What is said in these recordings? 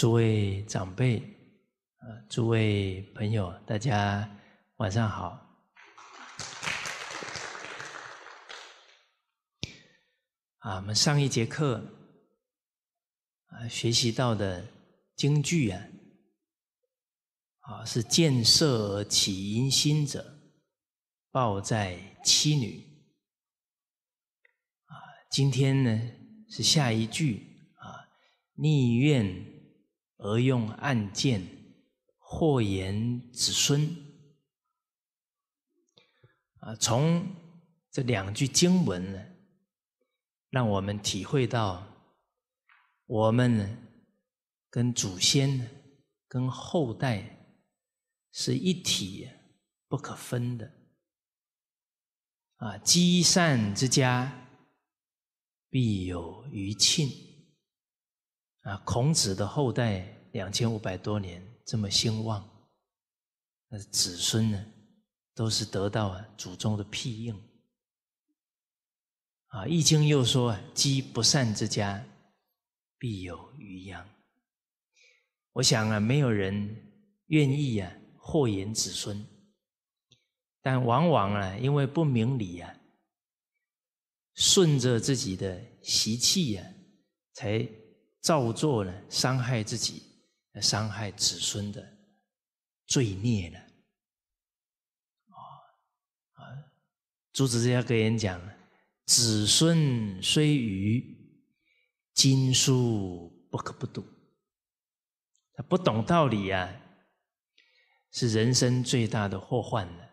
诸位长辈，啊，诸位朋友，大家晚上好。啊，我们上一节课，啊，学习到的京剧啊，啊，是见色起淫心者，报在妻女。啊，今天呢是下一句啊，宁愿。而用暗箭祸延子孙啊！从这两句经文呢，让我们体会到我们呢跟祖先、跟后代是一体不可分的啊！积善之家，必有余庆。啊，孔子的后代两千五百多年这么兴旺，那子孙呢，都是得到祖宗的庇应。啊，《易经》又说：“积不善之家，必有余殃。”我想啊，没有人愿意啊祸延子孙，但往往啊，因为不明理啊，顺着自己的习气呀，才。造作呢，伤害自己，伤害子孙的罪孽呢？啊啊！朱子这家格言讲：“子孙虽愚，经书不可不读。”他不懂道理呀，是人生最大的祸患了。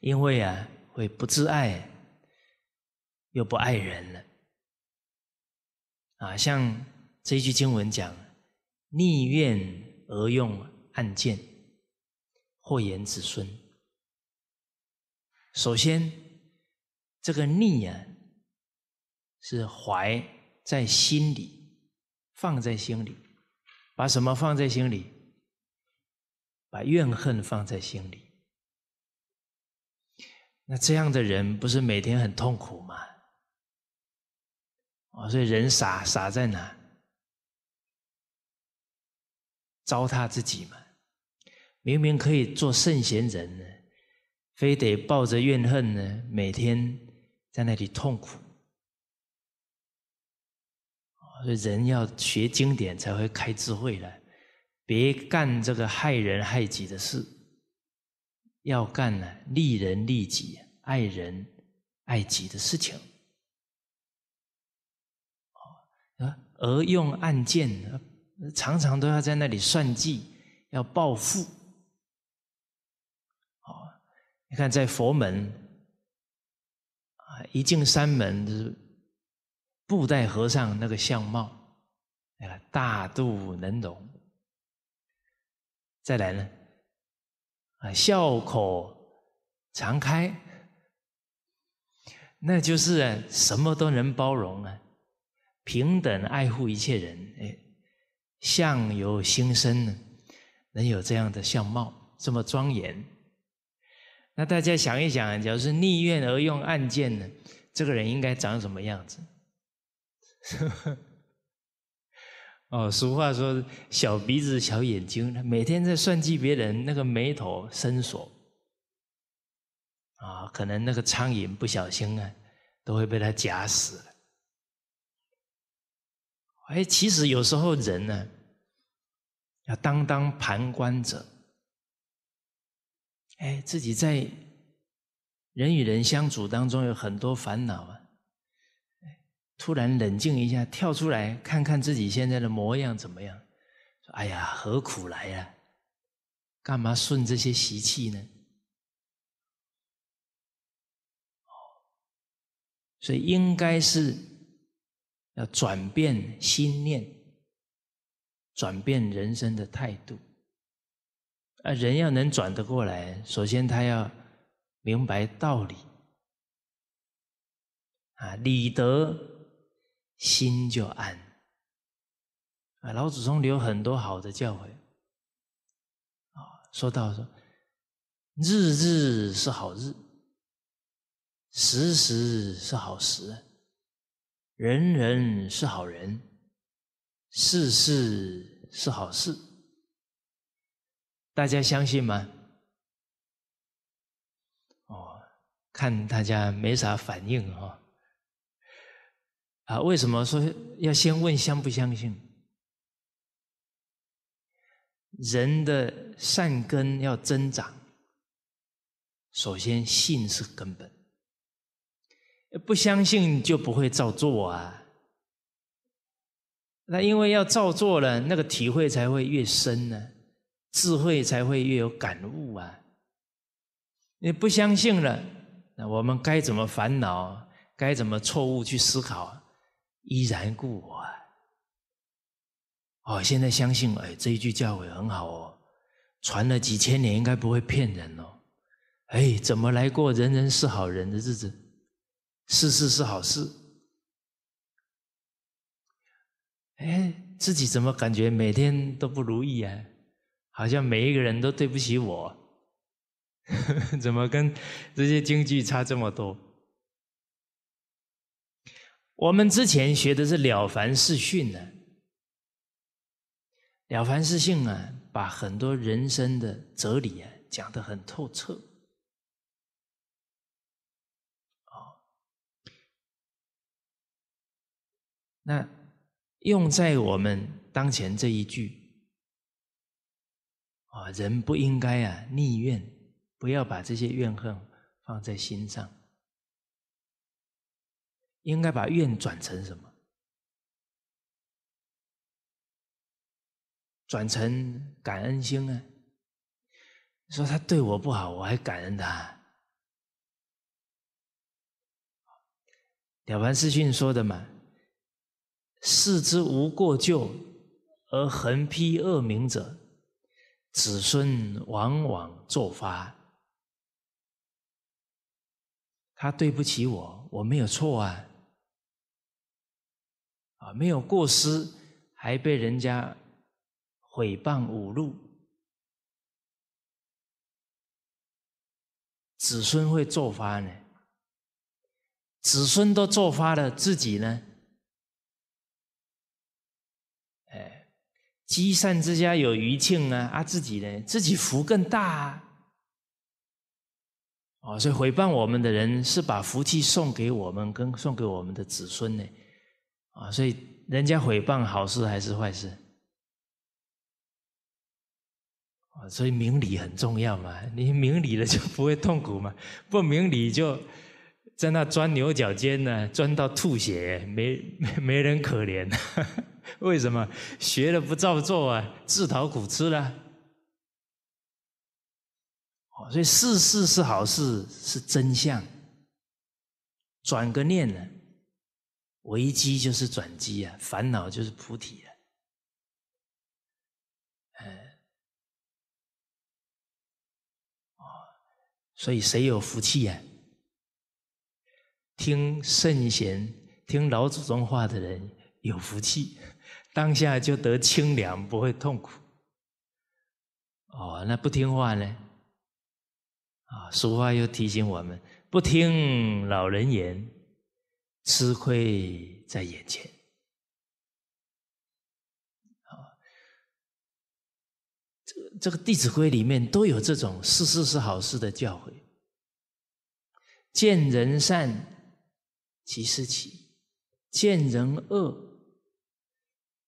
因为啊，会不自爱，又不爱人了。啊，像这一句经文讲：“逆愿而用暗箭，祸延子孙。”首先，这个逆呀，是怀在心里，放在心里，把什么放在心里？把怨恨放在心里。那这样的人不是每天很痛苦吗？啊，所以人傻傻在哪？糟蹋自己嘛！明明可以做圣贤人呢，非得抱着怨恨呢，每天在那里痛苦。所以人要学经典才会开智慧的，别干这个害人害己的事，要干呢利人利己、爱人爱己的事情。而用暗箭，常常都要在那里算计，要报复。好，你看在佛门，啊，一进山门就是布袋和尚那个相貌，哎呀，大肚能容。再来呢，啊，笑口常开，那就是什么都能包容啊。平等爱护一切人，哎，相由心生呢，能有这样的相貌，这么庄严。那大家想一想，如是逆愿而用暗箭呢，这个人应该长什么样子？哦，俗话说，小鼻子小眼睛，每天在算计别人，那个眉头深锁啊，可能那个苍蝇不小心啊，都会被他夹死。哎，其实有时候人呢，要当当旁观者。哎，自己在人与人相处当中有很多烦恼啊，突然冷静一下，跳出来看看自己现在的模样怎么样？说：“哎呀，何苦来呀？干嘛顺这些习气呢？”所以应该是。要转变心念，转变人生的态度。啊，人要能转得过来，首先他要明白道理。啊，理得心就安。啊，老祖宗留很多好的教诲。啊，说到说，日日是好日，时时是好时。人人是好人，事事是好事，大家相信吗？哦，看大家没啥反应哈。啊，为什么说要先问相不相信？人的善根要增长，首先信是根本。不相信就不会照做啊！那因为要照做了，那个体会才会越深呢，智慧才会越有感悟啊！你不相信了，那我们该怎么烦恼？该怎么错误去思考？依然故我啊！哦，现在相信，哎，这一句教诲很好哦，传了几千年，应该不会骗人哦。哎，怎么来过人人是好人的日子？事事是好事，哎，自己怎么感觉每天都不如意啊？好像每一个人都对不起我，怎么跟这些京剧差这么多？我们之前学的是《了凡四训》呢，《了凡四训》啊，把很多人生的哲理啊讲得很透彻。那用在我们当前这一句啊，人不应该啊逆怨，不要把这些怨恨放在心上，应该把怨转成什么？转成感恩心呢？说他对我不好，我还感恩他？了凡四训说的嘛。事之无过咎而横批恶名者，子孙往往作法。他对不起我，我没有错啊，啊，没有过失，还被人家毁谤侮辱，子孙会作法呢？子孙都作法了，自己呢？积善之家有余庆啊！啊，自己呢，自己福更大啊！哦，所以诽谤我们的人是把福气送给我们，跟送给我们的子孙呢。啊，所以人家诽谤好事还是坏事？啊，所以明理很重要嘛！你明理了就不会痛苦嘛！不明理就在那钻牛角尖呢，钻到吐血，没没人可怜。为什么学了不照做啊？自讨苦吃哦，所以事事是好事，是真相。转个念呢，危机就是转机啊，烦恼就是菩提啊！哎，所以谁有福气呀？听圣贤、听老祖宗话的人有福气。当下就得清凉，不会痛苦。哦，那不听话呢？啊，俗话又提醒我们：不听老人言，吃亏在眼前。啊，这这个《弟子规》里面都有这种“事事是好事”的教诲。见人善，即是起；见人恶。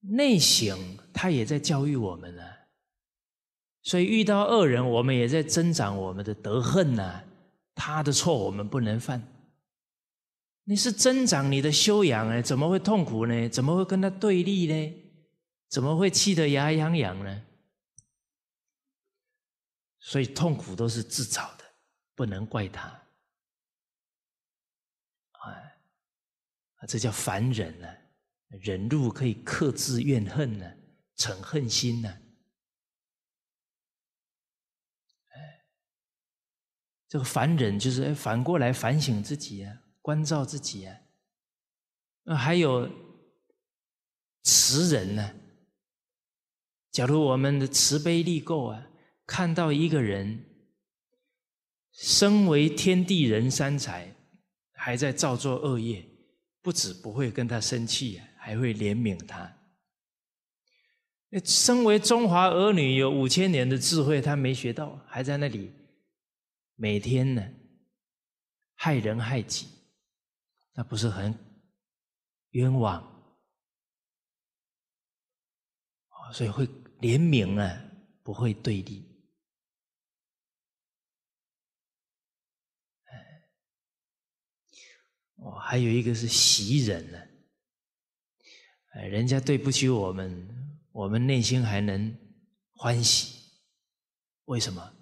内省，他也在教育我们呢。所以遇到恶人，我们也在增长我们的德恨呢。他的错，我们不能犯。你是增长你的修养哎，怎么会痛苦呢？怎么会跟他对立呢？怎么会气得牙痒痒呢？所以痛苦都是自找的，不能怪他。哎，这叫凡人呢。忍辱可以克制怨恨呢，惩恨心呢？哎，这个凡人就是哎，反过来反省自己啊，关照自己啊。那还有慈人呢？假如我们的慈悲力够啊，看到一个人，身为天地人三才，还在造作恶业，不止不会跟他生气啊。还会怜悯他。那身为中华儿女，有五千年的智慧，他没学到，还在那里每天呢害人害己，那不是很冤枉？所以会怜悯啊，不会对立。哦，还有一个是袭人呢。哎，人家对不起我们，我们内心还能欢喜？为什么？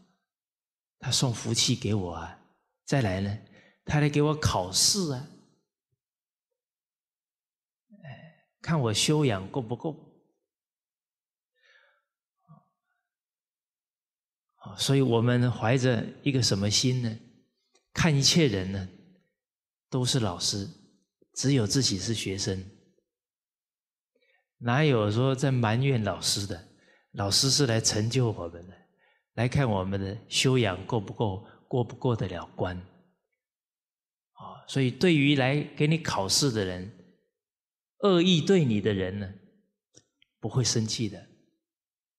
他送福气给我啊！再来呢，他来给我考试啊！哎，看我修养够不够？所以我们怀着一个什么心呢？看一切人呢，都是老师，只有自己是学生。哪有说在埋怨老师的？老师是来成就我们的，来看我们的修养够不够，过不过得了关。啊，所以对于来给你考试的人，恶意对你的人呢，不会生气的，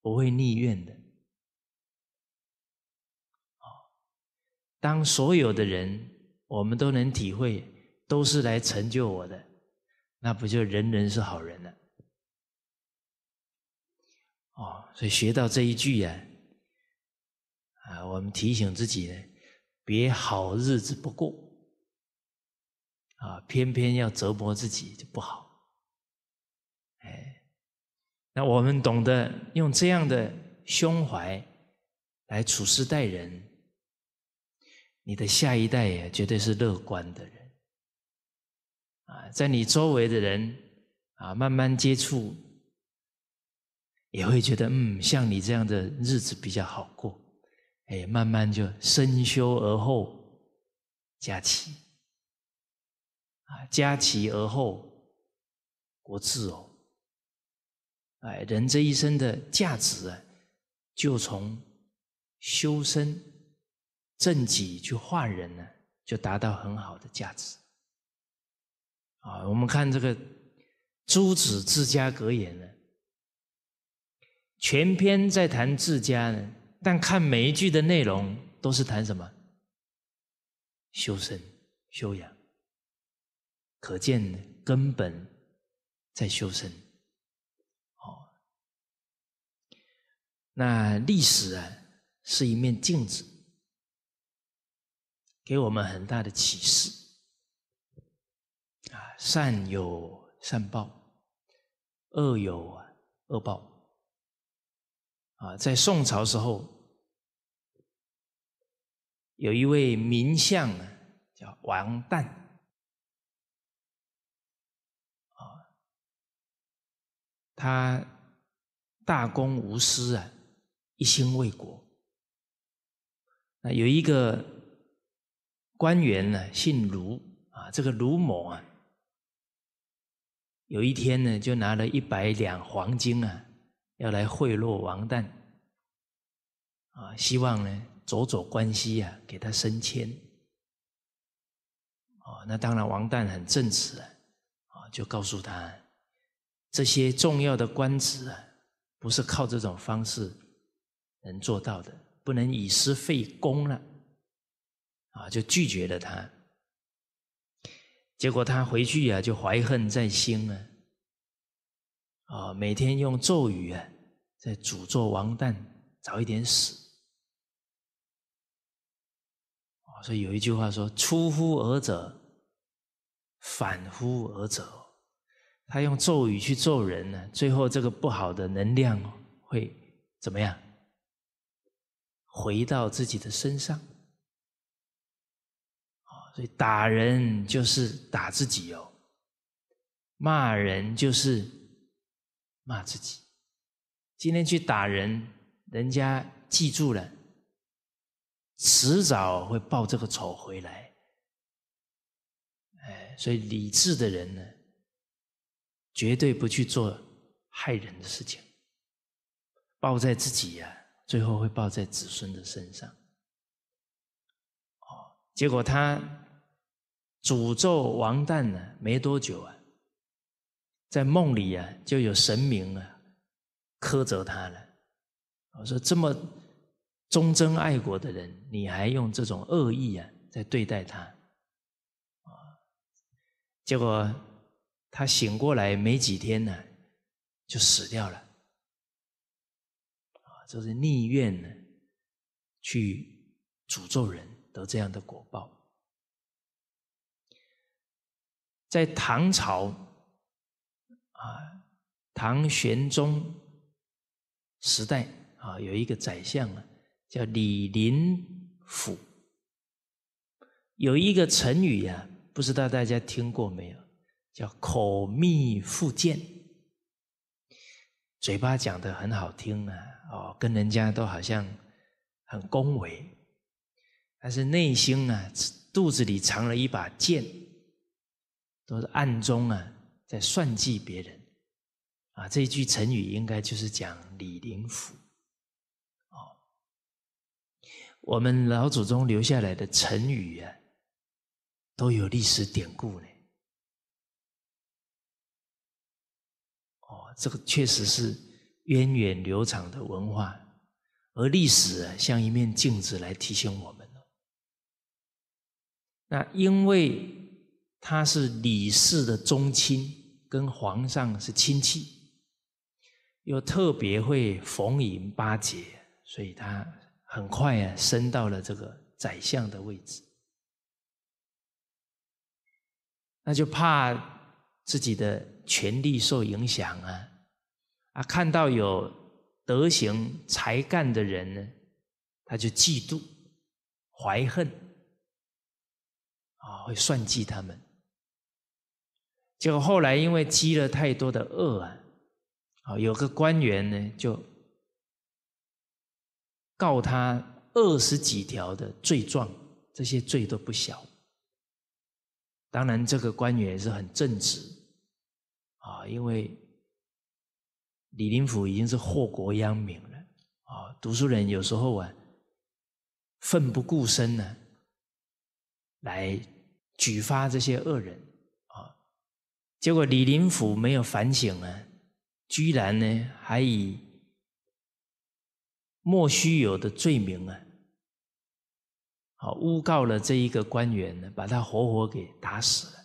不会逆怨的。啊，当所有的人我们都能体会，都是来成就我的，那不就人人是好人了？哦，所以学到这一句呀，啊，我们提醒自己呢，别好日子不过，啊，偏偏要折磨自己就不好。哎，那我们懂得用这样的胸怀来处事待人，你的下一代也绝对是乐观的人。啊，在你周围的人啊，慢慢接触。也会觉得，嗯，像你这样的日子比较好过，哎，慢慢就身修而后家齐，啊，家齐而后国治哦，哎，人这一生的价值啊，就从修身正己去化人呢，就达到很好的价值。啊，我们看这个《朱子治家格言》呢。全篇在谈自家，但看每一句的内容都是谈什么？修身、修养，可见根本在修身。好，那历史啊是一面镜子，给我们很大的启示。啊，善有善报，恶有恶报。啊，在宋朝时候，有一位名相啊，叫王旦啊，他大公无私啊，一心为国。那有一个官员呢，姓卢啊，这个卢某啊，有一天呢，就拿了一百两黄金啊。要来贿赂王旦，啊，希望呢走走关系啊，给他升迁。哦，那当然，王旦很正直啊，啊，就告诉他，这些重要的官职啊，不是靠这种方式能做到的，不能以私废公了，啊，就拒绝了他。结果他回去呀，就怀恨在心了。啊，每天用咒语啊，在诅咒王旦早一点死。所以有一句话说：“出乎尔者，反乎尔者。”他用咒语去咒人呢，最后这个不好的能量会怎么样？回到自己的身上。啊，所以打人就是打自己哦，骂人就是。骂自己，今天去打人，人家记住了，迟早会报这个仇回来。哎，所以理智的人呢，绝对不去做害人的事情。报在自己呀，最后会报在子孙的身上。哦，结果他诅咒王旦呢，没多久啊。在梦里啊，就有神明啊，苛责他了。我说这么忠贞爱国的人，你还用这种恶意啊在对待他？啊，结果他醒过来没几天呢，就死掉了。啊，这是逆愿呢，去诅咒人得这样的果报。在唐朝。啊，唐玄宗时代啊，有一个宰相啊，叫李林甫。有一个成语呀，不知道大家听过没有，叫口蜜腹剑。嘴巴讲的很好听啊，哦，跟人家都好像很恭维，但是内心啊，肚子里藏了一把剑，都是暗中啊。在算计别人啊！这一句成语应该就是讲李林甫。哦，我们老祖宗留下来的成语啊，都有历史典故呢。哦，这个确实是源远流长的文化，而历史啊，像一面镜子来提醒我们那因为他是李氏的宗亲。跟皇上是亲戚，又特别会逢迎巴结，所以他很快啊升到了这个宰相的位置。那就怕自己的权力受影响啊，啊，看到有德行才干的人呢，他就嫉妒、怀恨，啊，会算计他们。就后来因为积了太多的恶啊，啊，有个官员呢就告他二十几条的罪状，这些罪都不小。当然，这个官员也是很正直啊，因为李林甫已经是祸国殃民了啊。读书人有时候啊，奋不顾身呢，来举发这些恶人。结果李林甫没有反省啊，居然呢还以莫须有的罪名啊，好诬告了这一个官员，呢，把他活活给打死了。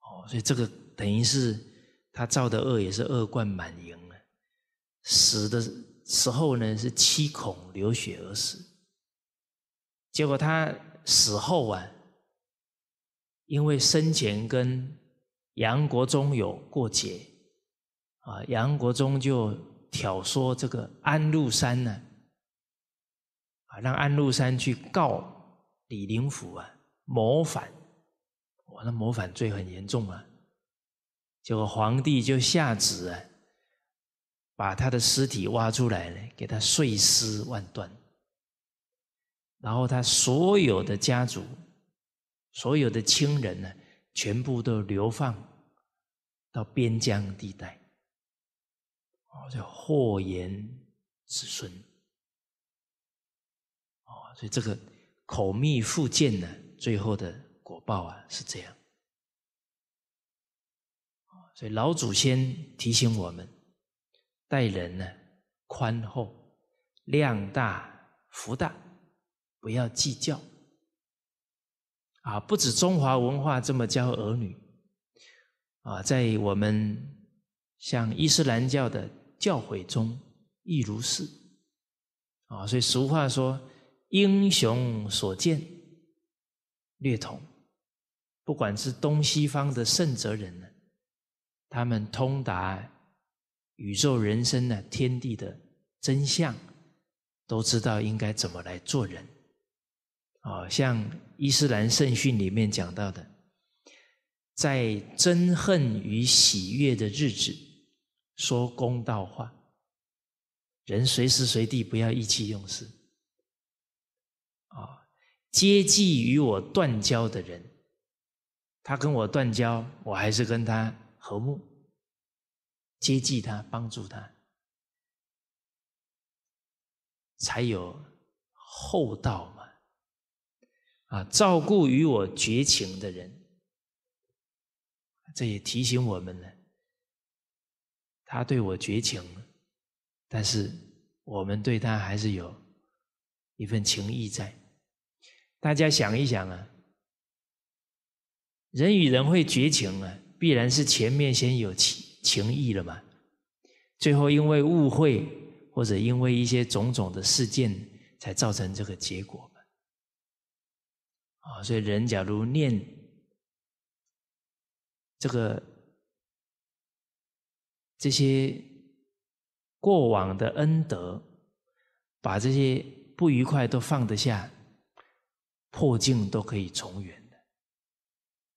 哦，所以这个等于是他造的恶也是恶贯满盈了。死的时候呢是七孔流血而死。结果他死后啊。因为生前跟杨国忠有过节啊，杨国忠就挑唆这个安禄山呢，啊让安禄山去告李林甫啊，谋反，我那谋反罪很严重啊，结果皇帝就下旨啊，把他的尸体挖出来呢，给他碎尸万段，然后他所有的家族。所有的亲人呢，全部都流放到边疆地带，哦，叫祸延子孙，哦，所以这个口蜜腹剑呢，最后的果报啊是这样，所以老祖先提醒我们，待人呢宽厚，量大福大，不要计较。啊，不止中华文化这么教儿女，啊，在我们像伊斯兰教的教诲中亦如是，啊，所以俗话说“英雄所见略同”，不管是东西方的圣哲人呢，他们通达宇宙人生呢天地的真相，都知道应该怎么来做人，啊，像。伊斯兰圣训里面讲到的，在憎恨与喜悦的日子说公道话，人随时随地不要意气用事啊！接济与我断交的人，他跟我断交，我还是跟他和睦，接济他，帮助他，才有厚道。啊，照顾与我绝情的人，这也提醒我们呢。他对我绝情，但是我们对他还是有一份情谊在。大家想一想啊，人与人会绝情啊，必然是前面先有情情谊了嘛。最后因为误会，或者因为一些种种的事件，才造成这个结果。啊，所以人假如念这个这些过往的恩德，把这些不愉快都放得下，破镜都可以重圆的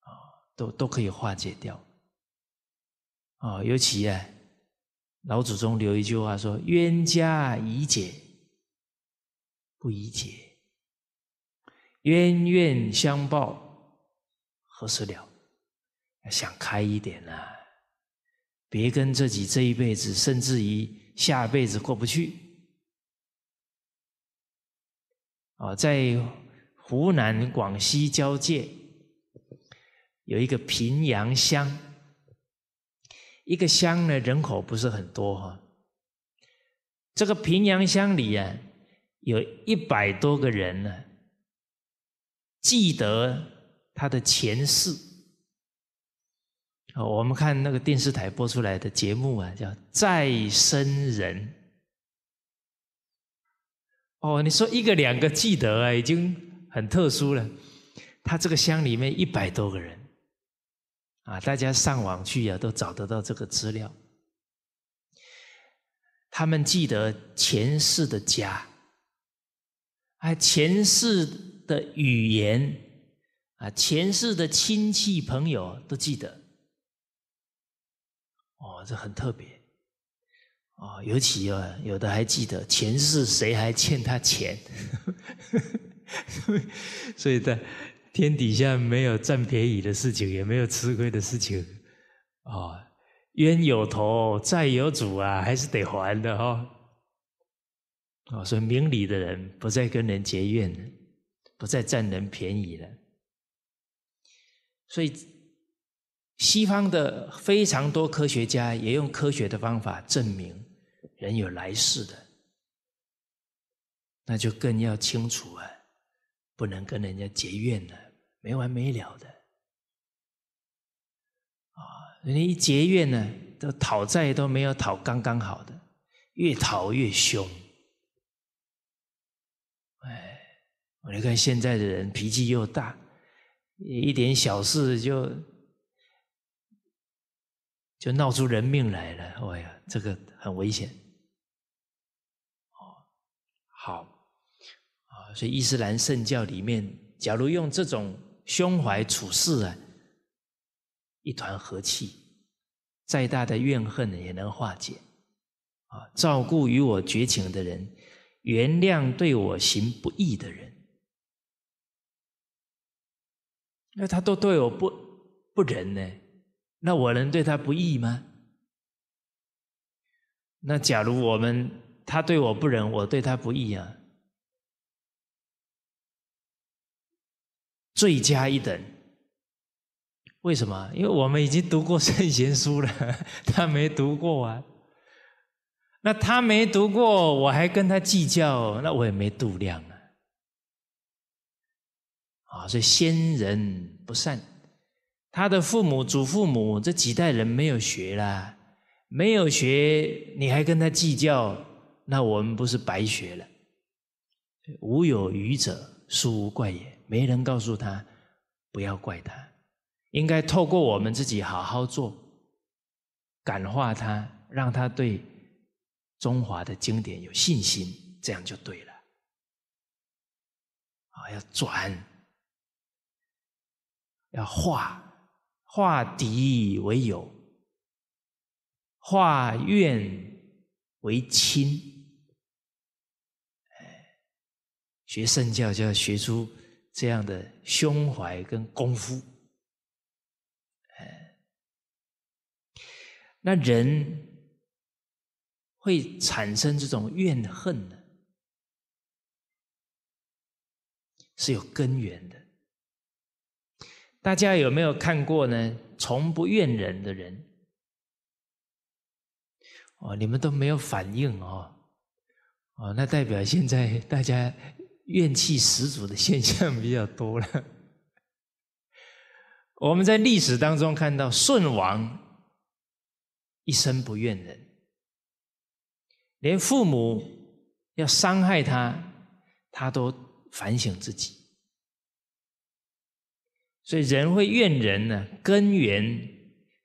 啊，都都可以化解掉啊。尤其啊，老祖宗留一句话说：“冤家宜解不宜解。”冤冤相报何时了？想开一点呐，别跟自己这一辈子，甚至于下辈子过不去。啊，在湖南广西交界有一个平阳乡，一个乡呢，人口不是很多哈。这个平阳乡里啊，有一百多个人呢。记得他的前世啊，我们看那个电视台播出来的节目啊，叫《再生人》。哦，你说一个两个记得啊，已经很特殊了。他这个乡里面一百多个人，啊，大家上网去啊都找得到这个资料。他们记得前世的家，哎，前世。的语言啊，前世的亲戚朋友都记得哦，这很特别哦，尤其啊，有的还记得前世谁还欠他钱，所以，在天底下没有占便宜的事情，也没有吃亏的事情哦，冤有头，债有主啊，还是得还的哈。哦，所以明理的人不再跟人结怨。不再占人便宜了，所以西方的非常多科学家也用科学的方法证明人有来世的，那就更要清楚啊，不能跟人家结怨了，没完没了的，啊，人家一结怨呢，都讨债都没有讨刚刚好的，越讨越凶。我你看现在的人脾气又大，一点小事就就闹出人命来了。哎呀，这个很危险。哦，好啊，所以伊斯兰圣教里面，假如用这种胸怀处事啊，一团和气，再大的怨恨也能化解。啊，照顾与我绝情的人，原谅对我行不义的人。那他都对我不不仁呢，那我能对他不义吗？那假如我们他对我不仁，我对他不义啊，罪加一等。为什么？因为我们已经读过圣贤书了，他没读过啊。那他没读过，我还跟他计较，那我也没度量。啊，所以先人不善，他的父母、祖父母这几代人没有学啦，没有学，你还跟他计较，那我们不是白学了？无有愚者，殊无怪也。没人告诉他，不要怪他，应该透过我们自己好好做，感化他，让他对中华的经典有信心，这样就对了。啊，要转。要化化敌为友，化怨为亲。哎，学圣教就要学出这样的胸怀跟功夫。哎，那人会产生这种怨恨的，是有根源的。大家有没有看过呢？从不怨人的人，哦，你们都没有反应哦，哦，那代表现在大家怨气十足的现象比较多了。我们在历史当中看到舜王一生不怨人，连父母要伤害他，他都反省自己。所以人会怨人呢，根源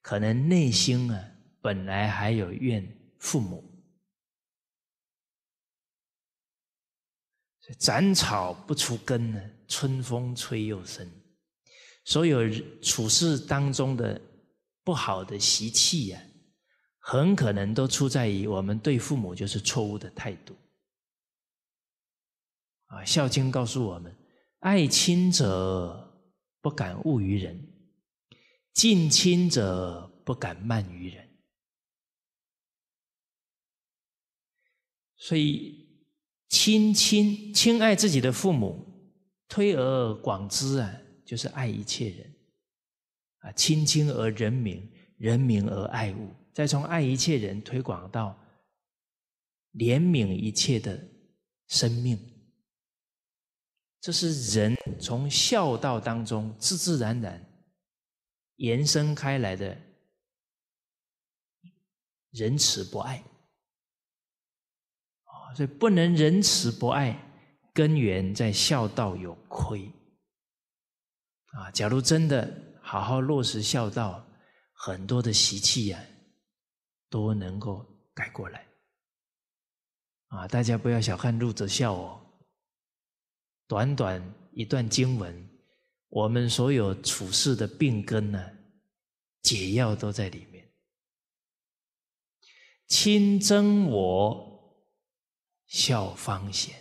可能内心啊，本来还有怨父母。斩草不除根呢，春风吹又生。所有处事当中的不好的习气呀，很可能都出在于我们对父母就是错误的态度。啊，《孝经》告诉我们，爱亲者。不敢恶于人，近亲者不敢慢于人。所以，亲亲，亲爱自己的父母，推而广之啊，就是爱一切人。啊，亲亲而人民，人民而爱物，再从爱一切人推广到怜悯一切的生命。这是人从孝道当中自自然然延伸开来的仁慈不爱啊，所以不能仁慈不爱，根源在孝道有亏啊。假如真的好好落实孝道，很多的习气呀，都能够改过来啊。大家不要小看入则孝哦。短短一段经文，我们所有处事的病根呢，解药都在里面。亲憎我孝方贤，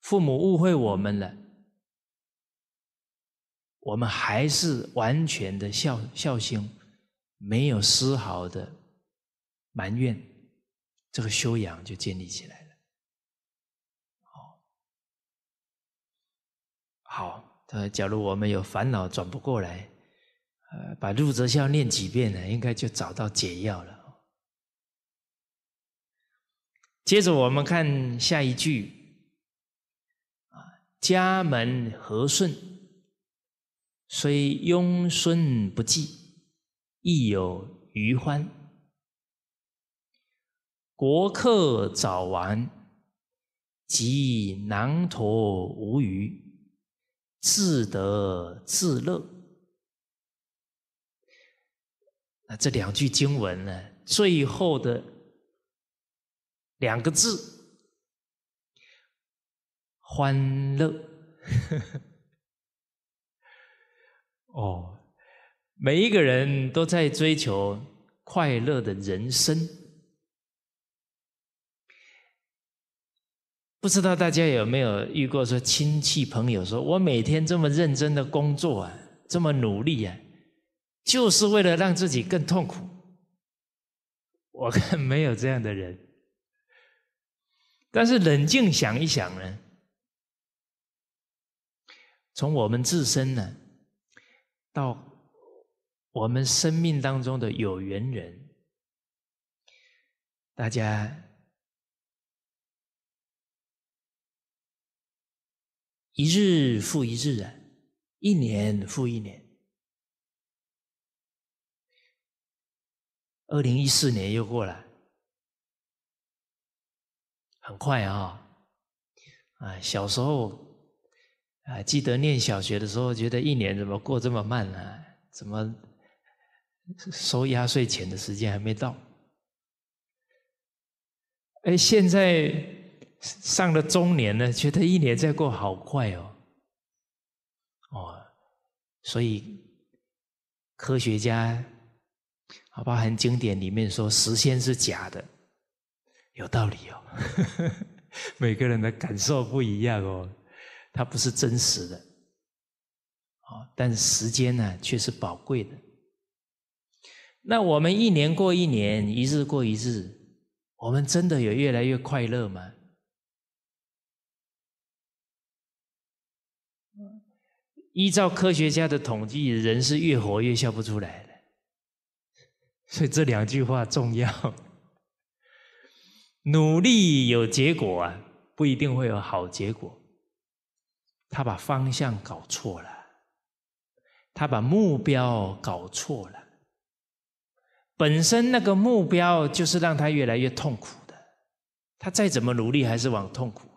父母误会我们了，我们还是完全的孝孝心，没有丝毫的埋怨，这个修养就建立起来。好，呃，假如我们有烦恼转不过来，呃，把入则孝念几遍呢，应该就找到解药了。接着我们看下一句，啊，家门和顺，虽庸孙不济，亦有余欢。国客早完，即囊陀无余。自得自乐，那这两句经文呢？最后的两个字，欢乐。哦，每一个人都在追求快乐的人生。不知道大家有没有遇过说亲戚朋友说：“我每天这么认真的工作啊，这么努力啊，就是为了让自己更痛苦。”我看没有这样的人。但是冷静想一想呢，从我们自身呢，到我们生命当中的有缘人，大家。一日复一日啊，一年复一年。二零一四年又过了，很快啊！哎，小时候，哎，记得念小学的时候，觉得一年怎么过这么慢呢？怎么收压岁钱的时间还没到？哎，现在。上了中年呢，觉得一年再过好快哦，哦，所以科学家，好吧，很经典，里面说时间是假的，有道理哦。每个人的感受不一样哦，它不是真实的。哦，但时间呢，却是宝贵的。那我们一年过一年，一日过一日，我们真的有越来越快乐吗？依照科学家的统计，人是越活越笑不出来的。所以这两句话重要：努力有结果啊，不一定会有好结果。他把方向搞错了，他把目标搞错了。本身那个目标就是让他越来越痛苦的，他再怎么努力还是往痛苦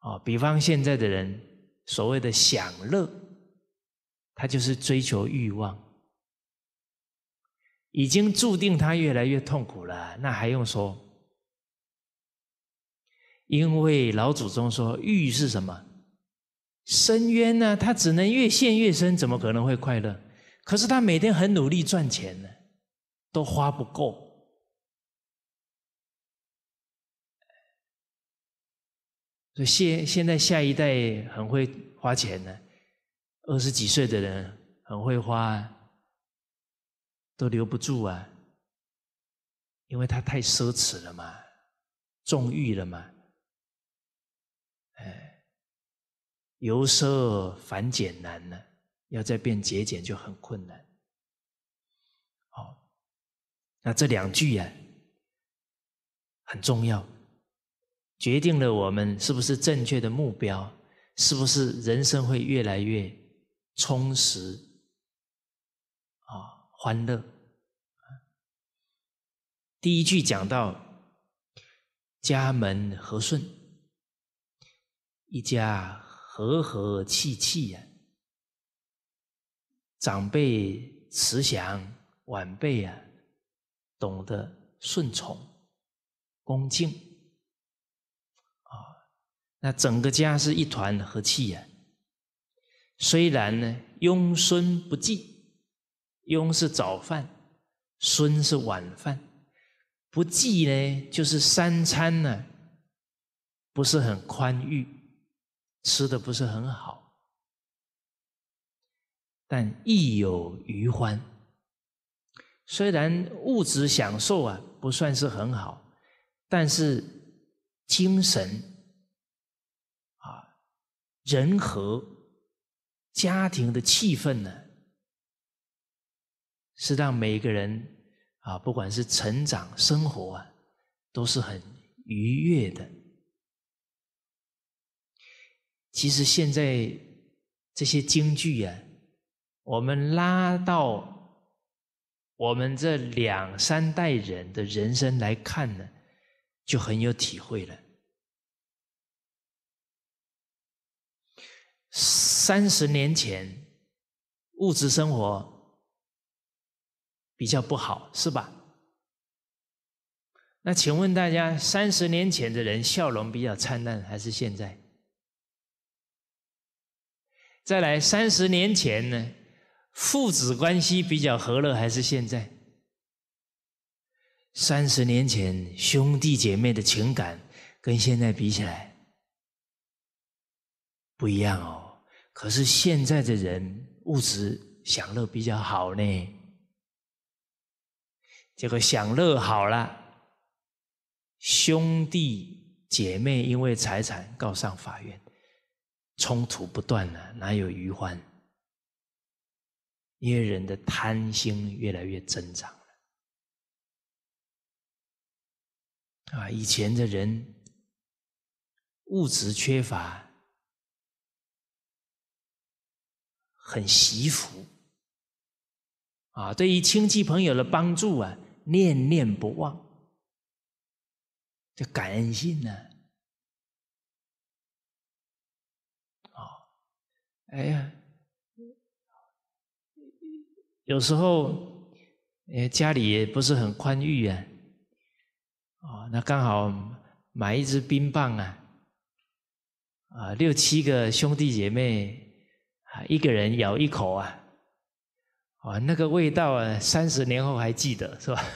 啊。啊，比方现在的人。所谓的享乐，他就是追求欲望，已经注定他越来越痛苦了。那还用说？因为老祖宗说，欲是什么？深渊呢？他只能越陷越深，怎么可能会快乐？可是他每天很努力赚钱呢，都花不够。所以现现在下一代很会花钱呢，二十几岁的人很会花，都留不住啊，因为他太奢侈了嘛，纵欲了嘛，哎，由奢反俭难呢，要再变节俭就很困难。好，那这两句啊，很重要。决定了我们是不是正确的目标，是不是人生会越来越充实啊，欢乐。第一句讲到家门和顺，一家和和气气呀，长辈慈祥，晚辈啊懂得顺从、恭敬。那整个家是一团和气呀。虽然呢，庸孙不济，庸是早饭，孙是晚饭，不济呢就是三餐呢不是很宽裕，吃的不是很好，但亦有余欢。虽然物质享受啊不算是很好，但是精神。人和家庭的气氛呢，是让每个人啊，不管是成长、生活，啊，都是很愉悦的。其实现在这些京剧啊，我们拉到我们这两三代人的人生来看呢，就很有体会了。三十年前，物质生活比较不好，是吧？那请问大家，三十年前的人笑容比较灿烂，还是现在？再来，三十年前呢，父子关系比较和乐，还是现在？三十年前兄弟姐妹的情感跟现在比起来不一样哦。可是现在的人物质享乐比较好呢，这个享乐好了，兄弟姐妹因为财产告上法院，冲突不断了，哪有余欢？因为人的贪心越来越增长了。啊，以前的人物质缺乏。很惜福啊，对于亲戚朋友的帮助啊，念念不忘。这感恩心呢，啊，哎呀，有时候呃家里也不是很宽裕啊，啊，那刚好买一支冰棒啊，啊，六七个兄弟姐妹。一个人咬一口啊，啊，那个味道啊，三十年后还记得是吧？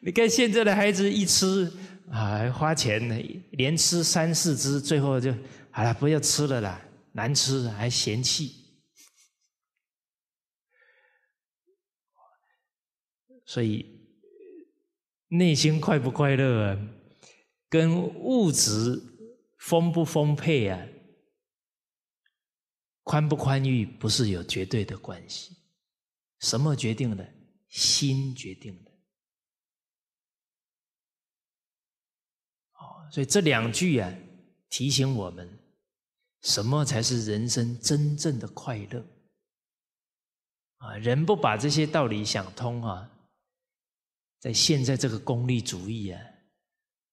你看现在的孩子一吃啊，花钱呢，连吃三四只，最后就好了，不要吃了啦，难吃还嫌弃。所以内心快不快乐，啊，跟物质丰不丰沛啊？宽不宽裕不是有绝对的关系，什么决定的？心决定的。哦，所以这两句啊，提醒我们，什么才是人生真正的快乐？啊，人不把这些道理想通啊，在现在这个功利主义啊，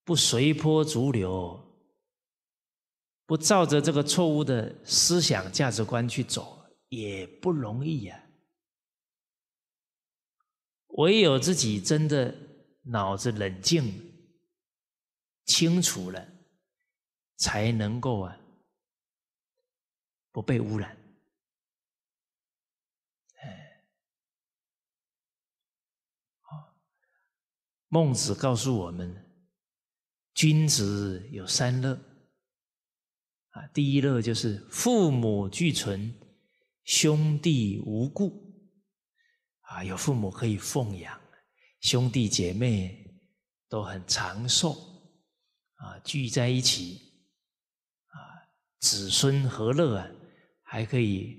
不随波逐流。不照着这个错误的思想价值观去走，也不容易呀。唯有自己真的脑子冷静、清楚了，才能够啊，不被污染。孟子告诉我们，君子有三乐。啊，第一乐就是父母俱存，兄弟无故，啊，有父母可以奉养，兄弟姐妹都很长寿，啊，聚在一起，啊，子孙和乐啊？还可以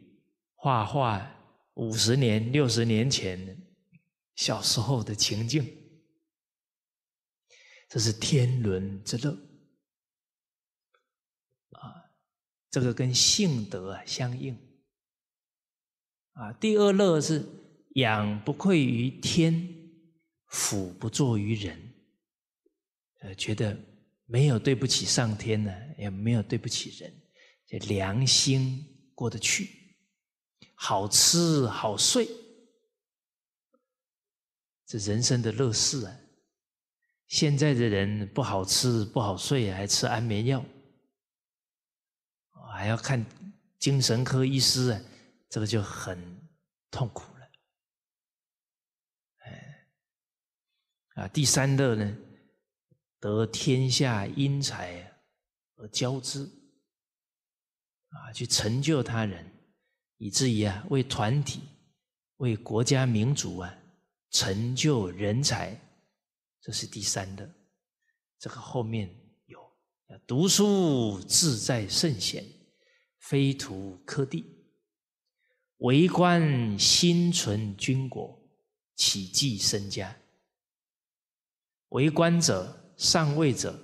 画画，五十年、六十年前小时候的情境，这是天伦之乐。这个跟性德相应啊。第二乐是养不愧于天，辅不作于人。呃，觉得没有对不起上天呢，也没有对不起人，这良心过得去，好吃好睡。这人生的乐事啊！现在的人不好吃不好睡，还吃安眠药。还要看精神科医师，这个就很痛苦了。哎，啊，第三乐呢，得天下英才而交之，啊，去成就他人，以至于啊，为团体、为国家、民族啊，成就人才，这是第三乐。这个后面有，读书志在圣贤。非图科第，为官心存君国，岂计身家？为官者、上位者，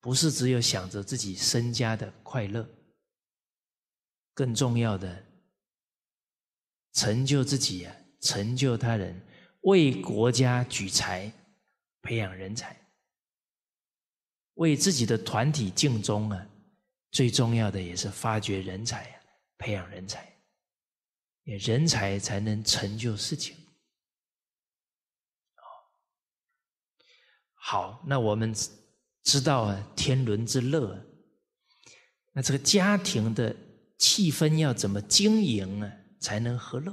不是只有想着自己身家的快乐，更重要的，成就自己啊，成就他人，为国家举才，培养人才，为自己的团体尽忠啊。最重要的也是发掘人才培养人才，人才才能成就事情。好，那我们知道啊，天伦之乐，那这个家庭的气氛要怎么经营呢？才能和乐？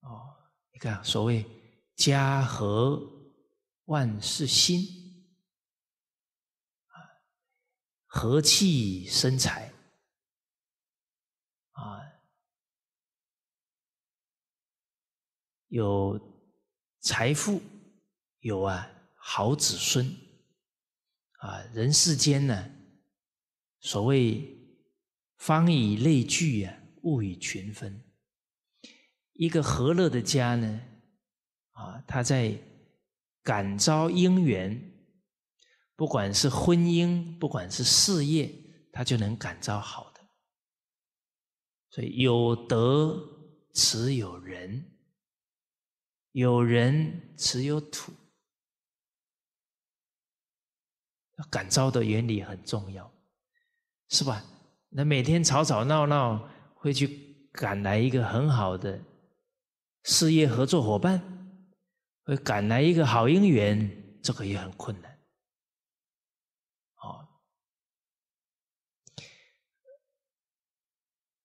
哦，你看，所谓家和万事兴。和气生财，啊，有财富，有啊好子孙，啊，人世间呢，所谓“方以类聚啊，物以群分”，一个和乐的家呢，啊，他在感召因缘。不管是婚姻，不管是事业，他就能感召好的。所以有德持有人，有人持有土。感召的原理很重要，是吧？那每天吵吵闹闹，会去赶来一个很好的事业合作伙伴，会赶来一个好姻缘，这个也很困难。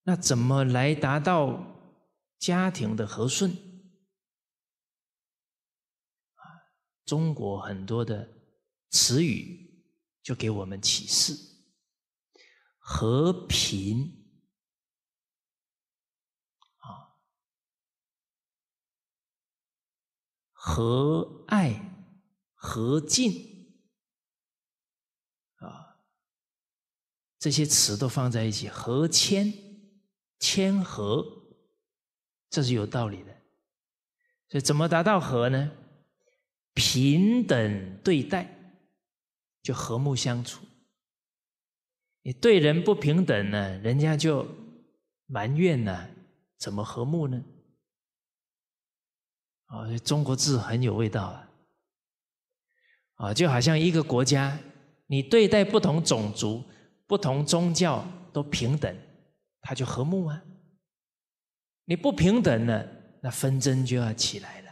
那怎么来达到家庭的和顺？啊，中国很多的词语就给我们启示：和平、啊、和爱、和敬啊，这些词都放在一起，和谦。谦和，这是有道理的。所以怎么达到和呢？平等对待，就和睦相处。你对人不平等呢，人家就埋怨呢，怎么和睦呢？啊，中国字很有味道啊！啊，就好像一个国家，你对待不同种族、不同宗教都平等。他就和睦啊！你不平等呢，那纷争就要起来了。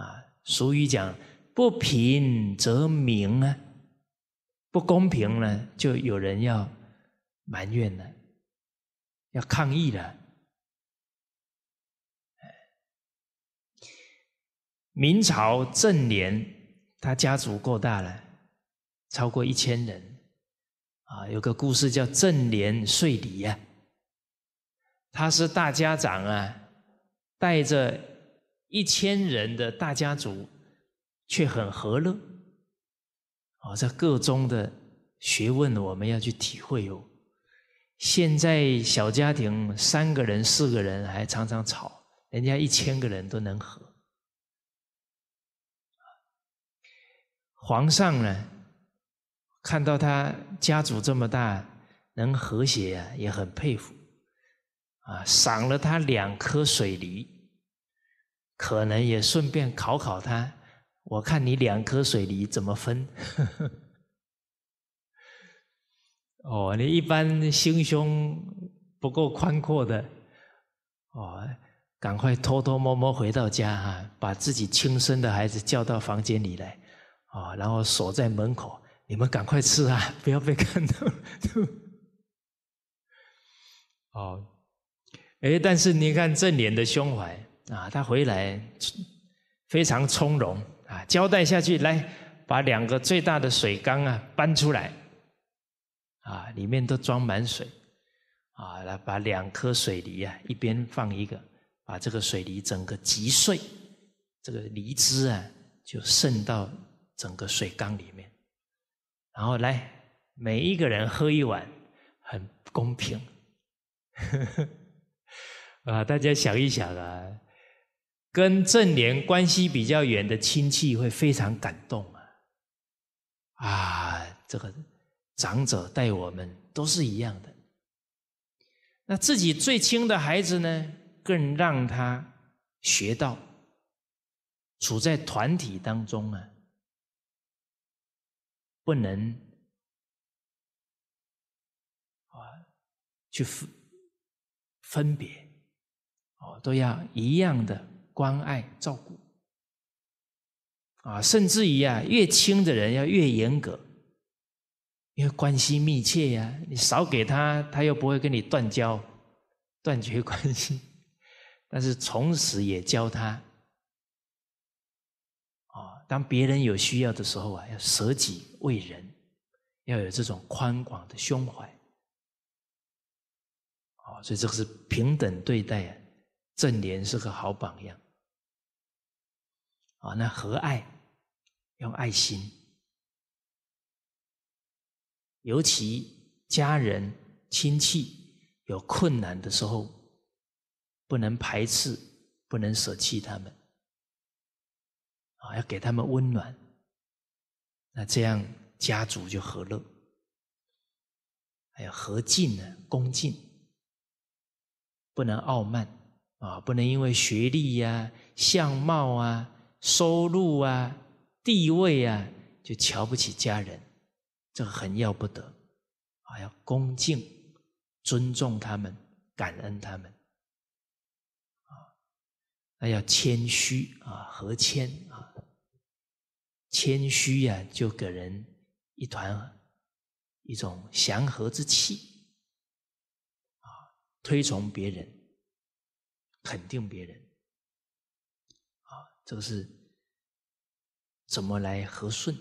啊，俗语讲“不平则鸣”啊，不公平了，就有人要埋怨了，要抗议了。明朝正年，他家族够大了，超过一千人。啊，有个故事叫“正年睡礼”啊。他是大家长啊，带着一千人的大家族，却很和乐。哦，这各中的学问，我们要去体会哦。现在小家庭三个人、四个人还常常吵，人家一千个人都能和。皇上呢，看到他家族这么大，能和谐啊，也很佩服。啊，赏了他两颗水梨，可能也顺便考考他。我看你两颗水梨怎么分？哦，你一般心胸不够宽阔的，哦，赶快偷偷摸摸回到家哈，把自己亲生的孩子叫到房间里来，哦，然后锁在门口。你们赶快吃啊，不要被看到。哦。哎，但是你看正脸的胸怀啊，他回来非常从容啊，交代下去，来把两个最大的水缸啊搬出来，啊，里面都装满水，啊，来把两颗水梨啊一边放一个，把这个水梨整个击碎，这个梨汁啊就渗到整个水缸里面，然后来每一个人喝一碗，很公平。呵呵。啊，大家想一想啊，跟正莲关系比较远的亲戚会非常感动啊！啊，这个长者带我们都是一样的。那自己最亲的孩子呢，更让他学到处在团体当中啊，不能啊去分分别。都要一样的关爱照顾啊，甚至于啊，越亲的人要越严格，因为关系密切呀。你少给他，他又不会跟你断交、断绝关系。但是从此也教他啊，当别人有需要的时候啊，要舍己为人，要有这种宽广的胸怀。啊，所以这个是平等对待啊。正莲是个好榜样啊！那和爱，用爱心，尤其家人亲戚有困难的时候，不能排斥，不能舍弃他们啊，要给他们温暖。那这样家族就和乐。还有和敬呢，恭敬，不能傲慢。啊，不能因为学历呀、相貌啊、收入啊、地位啊，就瞧不起家人，这个很要不得。啊，要恭敬、尊重他们、感恩他们。啊，那要谦虚啊，和谦啊，谦虚呀，就给人一团一种祥和之气。啊，推崇别人。肯定别人，啊，这个是怎么来和顺？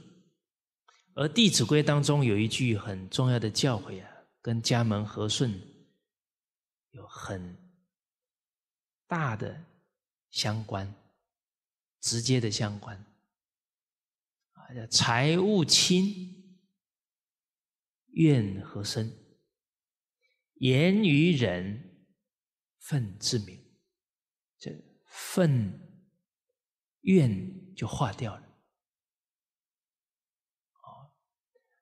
而《弟子规》当中有一句很重要的教诲啊，跟家门和顺有很大的相关，直接的相关啊，叫财务亲，怨和生，言语忍忿自明。愤怨就化掉了。哦，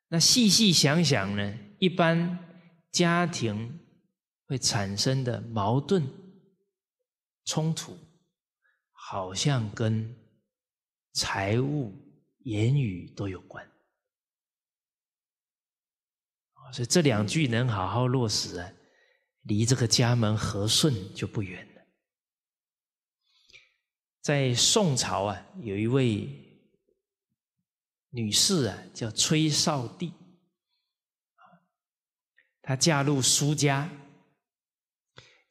那细细想想呢，一般家庭会产生的矛盾冲突，好像跟财务、言语都有关。所以这两句能好好落实啊，离这个家门和顺就不远。在宋朝啊，有一位女士啊，叫崔少娣，她嫁入苏家，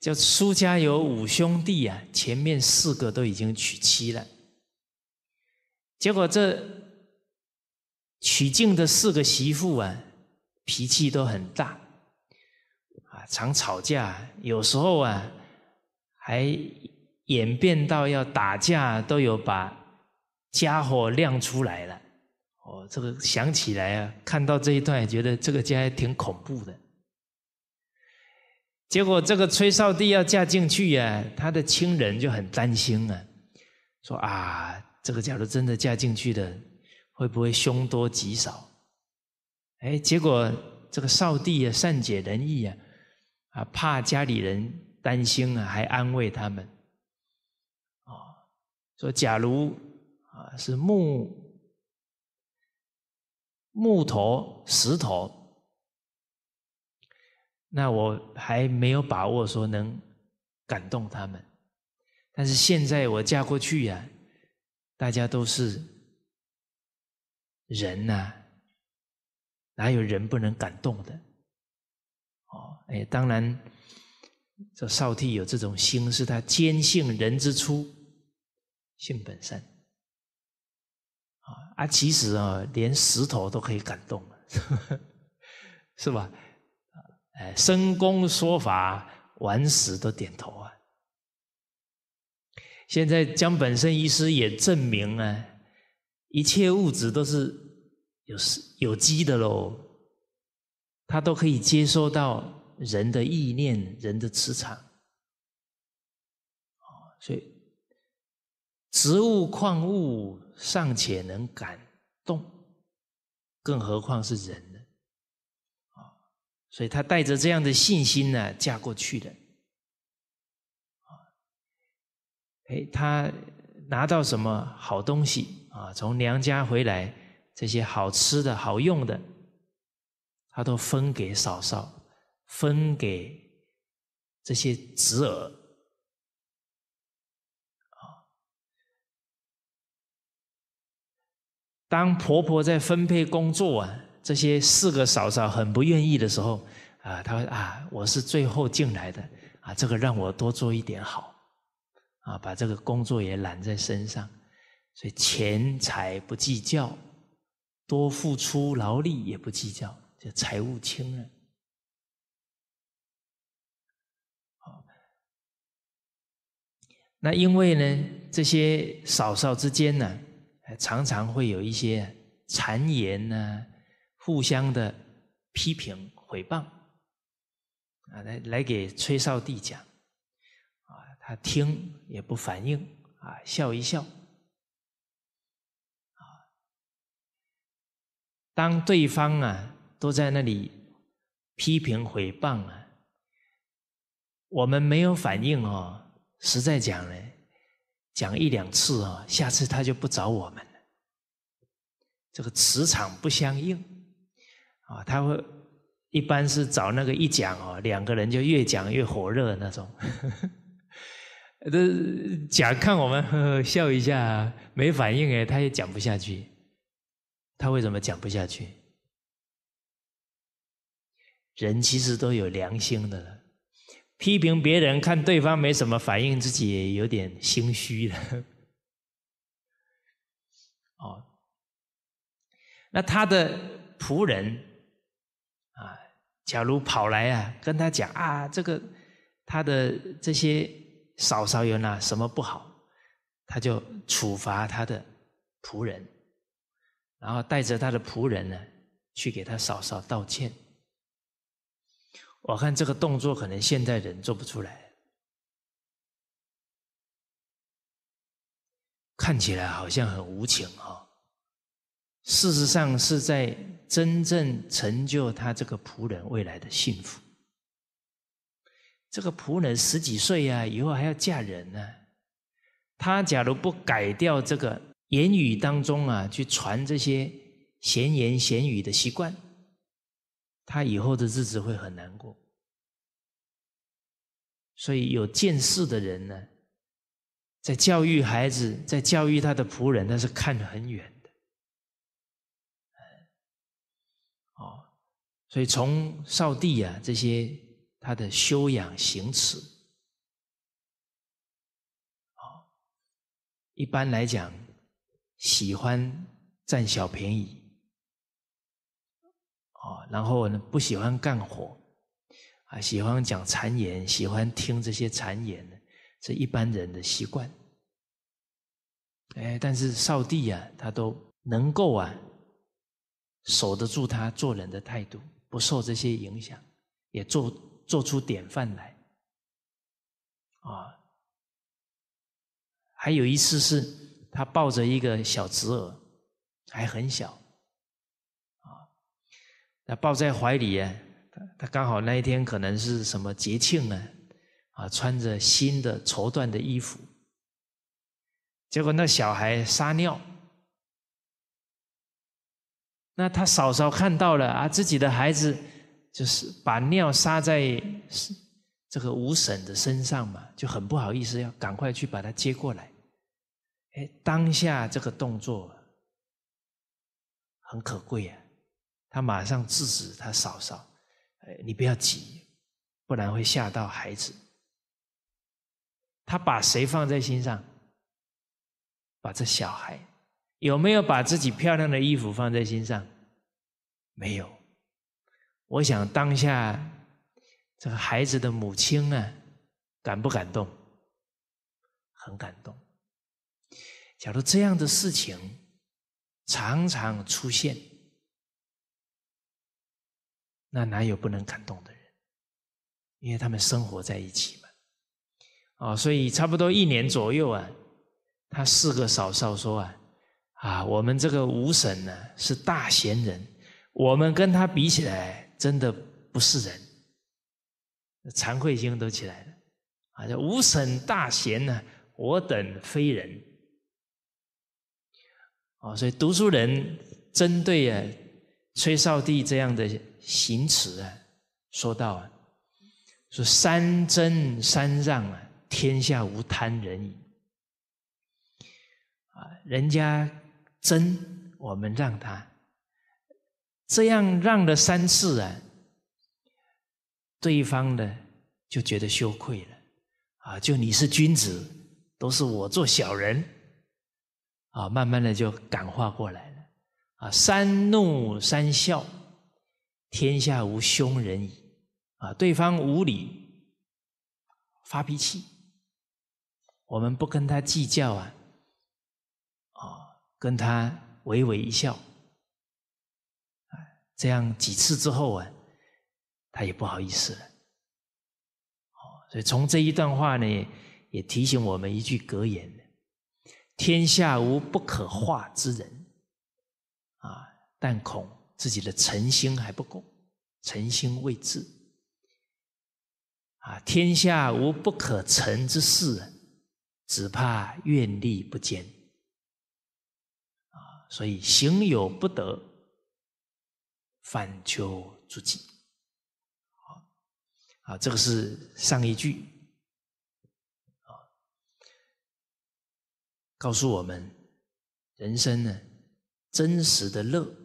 叫苏家有五兄弟啊，前面四个都已经娶妻了，结果这娶进的四个媳妇啊，脾气都很大，啊，常吵架，有时候啊，还。演变到要打架，都有把家伙亮出来了。哦，这个想起来啊，看到这一段也觉得这个家还挺恐怖的。结果这个崔少帝要嫁进去呀，他的亲人就很担心啊，说啊，这个假如真的嫁进去的，会不会凶多吉少？哎，结果这个少帝啊，善解人意啊，啊，怕家里人担心啊，还安慰他们。说：“假如啊，是木木头、石头，那我还没有把握说能感动他们。但是现在我嫁过去呀，大家都是人呐，哪有人不能感动的？哦，哎，当然，这少帝有这种心，是他坚信人之初。”性本善啊啊！其实啊，连石头都可以感动了，是吧？哎，生功说法，顽石都点头啊！现在江本胜医师也证明啊，一切物质都是有有机的喽，它都可以接收到人的意念、人的磁场，所以。植物矿物尚且能感动，更何况是人呢？啊，所以她带着这样的信心呢，嫁过去的。啊，哎，她拿到什么好东西啊？从娘家回来，这些好吃的好用的，她都分给嫂嫂，分给这些侄儿。当婆婆在分配工作啊，这些四个嫂嫂很不愿意的时候，啊，她说啊，我是最后进来的，啊，这个让我多做一点好，啊，把这个工作也揽在身上，所以钱财不计较，多付出劳力也不计较，就财务清了。好，那因为呢，这些嫂嫂之间呢。常常会有一些谗言呢，互相的批评毁谤，啊，来来给崔少帝讲，啊，他听也不反应，啊，笑一笑，啊，当对方啊都在那里批评毁谤啊，我们没有反应哦，实在讲呢。讲一两次哦，下次他就不找我们了。这个磁场不相应啊，他会一般是找那个一讲哦，两个人就越讲越火热那种。这假看我们呵呵笑一下，没反应哎，他也讲不下去。他为什么讲不下去？人其实都有良心的。批评别人，看对方没什么反应，自己也有点心虚了。哦，那他的仆人啊，假如跑来啊，跟他讲啊，这个他的这些嫂嫂有哪什么不好，他就处罚他的仆人，然后带着他的仆人呢，去给他嫂嫂道歉。我看这个动作可能现代人做不出来，看起来好像很无情哈，事实上是在真正成就他这个仆人未来的幸福。这个仆人十几岁啊，以后还要嫁人呢，他假如不改掉这个言语当中啊，去传这些闲言闲语的习惯。他以后的日子会很难过，所以有见识的人呢，在教育孩子，在教育他的仆人，他是看得很远的。哦，所以从少帝啊这些他的修养、行持，哦，一般来讲，喜欢占小便宜。啊，然后呢，不喜欢干活，啊，喜欢讲谗言，喜欢听这些谗言，这一般人的习惯。哎，但是少帝啊，他都能够啊，守得住他做人的态度，不受这些影响，也做做出典范来。啊，还有一次是，他抱着一个小侄儿，还很小。那抱在怀里啊，他他刚好那一天可能是什么节庆呢？啊，穿着新的绸缎的衣服。结果那小孩撒尿，那他嫂嫂看到了啊，自己的孩子就是把尿撒在这个五婶的身上嘛，就很不好意思，要赶快去把他接过来。哎，当下这个动作很可贵啊。他马上制止他嫂嫂：“哎，你不要急，不然会吓到孩子。”他把谁放在心上？把这小孩有没有把自己漂亮的衣服放在心上？没有。我想当下这个孩子的母亲啊，感不感动？很感动。假如这样的事情常常出现。那哪有不能感动的人？因为他们生活在一起嘛。哦，所以差不多一年左右啊，他四个嫂嫂说啊，啊，我们这个吴婶呢是大贤人，我们跟他比起来，真的不是人，惭愧心都起来了。啊，叫吴婶大贤呢，我等非人。哦，所以读书人针对啊，崔少帝这样的。行此啊，说到啊，说三真三让啊，天下无贪人矣。啊，人家真，我们让他，这样让了三次啊，对方呢就觉得羞愧了，啊，就你是君子，都是我做小人，啊，慢慢的就感化过来了，啊，三怒三笑。天下无凶人矣，啊，对方无理，发脾气，我们不跟他计较啊，啊，跟他微微一笑，这样几次之后啊，他也不好意思了，哦，所以从这一段话呢，也提醒我们一句格言：天下无不可化之人，啊，但恐。自己的诚心还不够，诚心未至啊！天下无不可成之事，只怕愿力不坚啊！所以行有不得，反求诸己。好，啊，这个是上一句啊，告诉我们人生呢真实的乐。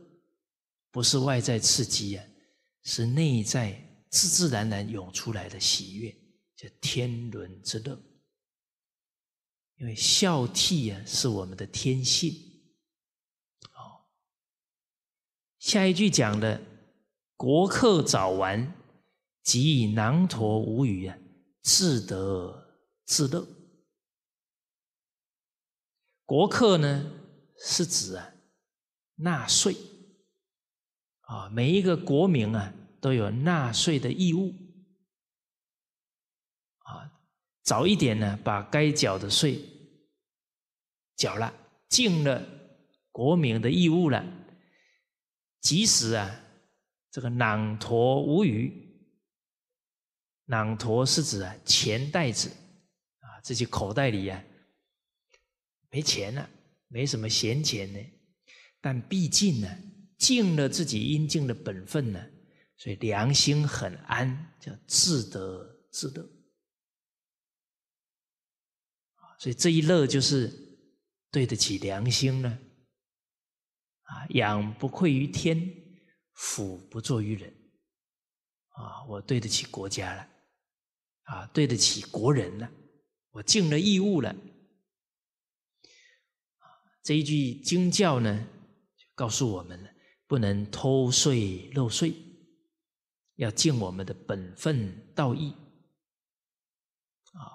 不是外在刺激呀，是内在自自然然涌出来的喜悦，叫天伦之乐。因为孝悌呀是我们的天性。哦，下一句讲的国客早完，即以囊橐无余啊，自得自乐。国客呢是指啊纳税。啊，每一个国民啊都有纳税的义务。啊，早一点呢，把该缴的税缴了，尽了国民的义务了，即使啊，这个囊橐无余，囊橐是指啊钱袋子，啊自己口袋里啊没钱了，没什么闲钱呢，但毕竟呢。尽了自己应尽的本分呢，所以良心很安，叫自得自乐。所以这一乐就是对得起良心了。啊，养不愧于天，辅不作于人。啊，我对得起国家了，啊，对得起国人了，我尽了义务了。这一句经教呢，就告诉我们了。不能偷税漏税，要尽我们的本分道义，啊，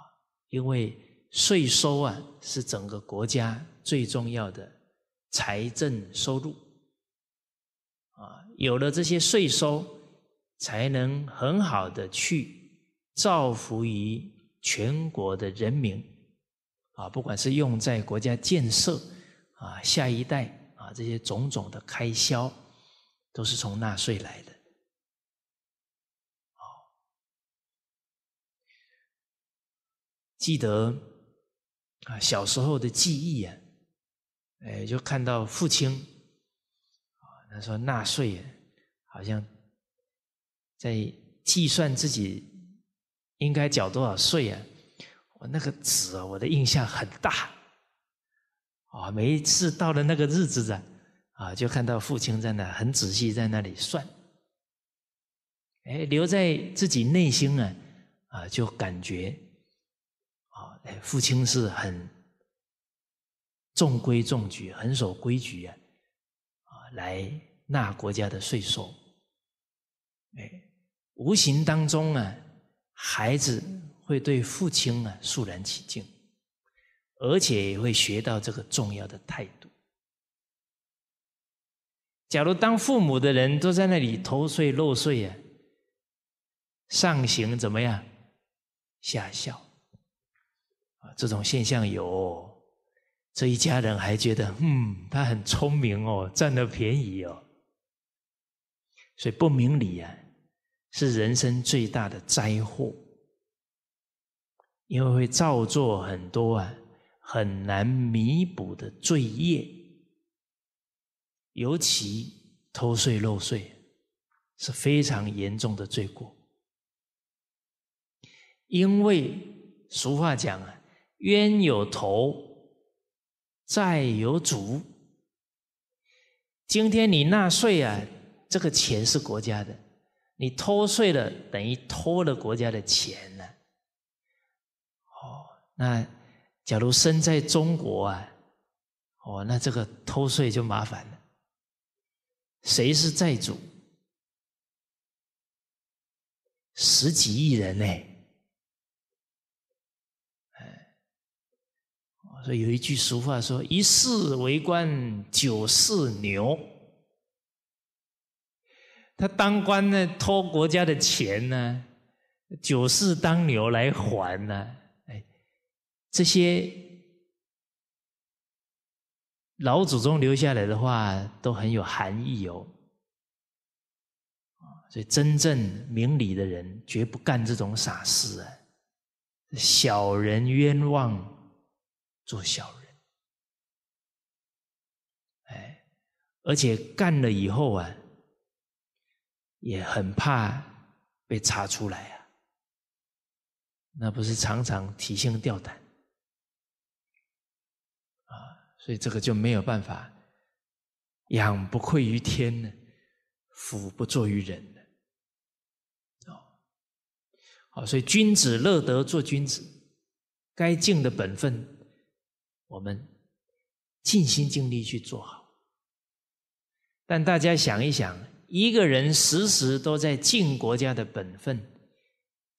因为税收啊是整个国家最重要的财政收入，啊，有了这些税收，才能很好的去造福于全国的人民，啊，不管是用在国家建设，啊，下一代啊这些种种的开销。都是从纳税来的。哦，记得啊，小时候的记忆啊，哎，就看到父亲啊，他说纳税啊，好像在计算自己应该缴多少税啊。我那个纸啊，我的印象很大。啊，每一次到了那个日子啊。啊，就看到父亲在那很仔细在那里算，哎，留在自己内心啊，啊，就感觉，啊，哎，父亲是很中规中矩，很守规矩啊，啊，来纳国家的税收，哎，无形当中啊，孩子会对父亲啊肃然起敬，而且也会学到这个重要的态度。假如当父母的人都在那里偷税漏税呀，上行怎么样，下效啊？这种现象有，这一家人还觉得嗯，他很聪明哦，占了便宜哦。所以不明理啊，是人生最大的灾祸，因为会造作很多啊很难弥补的罪业。尤其偷税漏税是非常严重的罪过，因为俗话讲啊，冤有头，债有主。今天你纳税啊，这个钱是国家的，你偷税了，等于偷了国家的钱了。哦，那假如身在中国啊，哦，那这个偷税就麻烦。谁是债主？十几亿人呢？哎，我说有一句俗话说：“一世为官，九世牛。”他当官呢，偷国家的钱呢，九世当牛来还呢。哎，这些。老祖宗留下来的话都很有含义哦，所以真正明理的人绝不干这种傻事啊，小人冤枉做小人，哎，而且干了以后啊，也很怕被查出来啊，那不是常常提心吊胆。所以这个就没有办法，养不愧于天呢，辅不作于人呢。哦，好，所以君子乐德做君子，该尽的本分，我们尽心尽力去做好。但大家想一想，一个人时时都在尽国家的本分，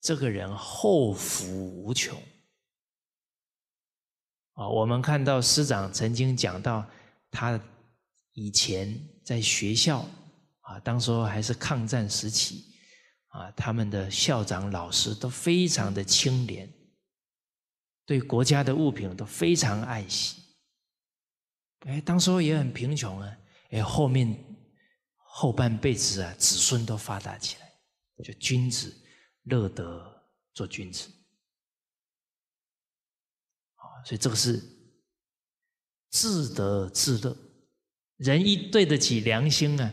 这个人后福无穷。啊，我们看到师长曾经讲到，他以前在学校啊，当时候还是抗战时期，啊，他们的校长、老师都非常的清廉，对国家的物品都非常爱惜。哎，当时候也很贫穷啊，哎，后面后半辈子啊，子孙都发达起来，就君子乐得做君子。所以这个是自得自乐，人一对得起良心啊，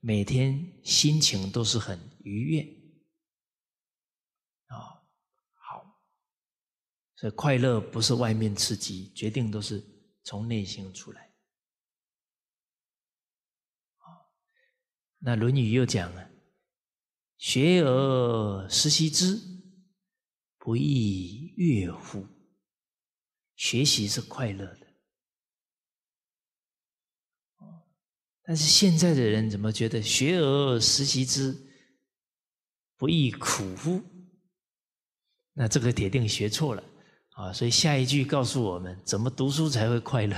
每天心情都是很愉悦啊，好，所以快乐不是外面刺激，决定都是从内心出来。那《论语》又讲了：“学而时习之，不亦说乎？”学习是快乐的，但是现在的人怎么觉得“学而时习之，不亦苦乎”？那这个铁定学错了，啊！所以下一句告诉我们怎么读书才会快乐，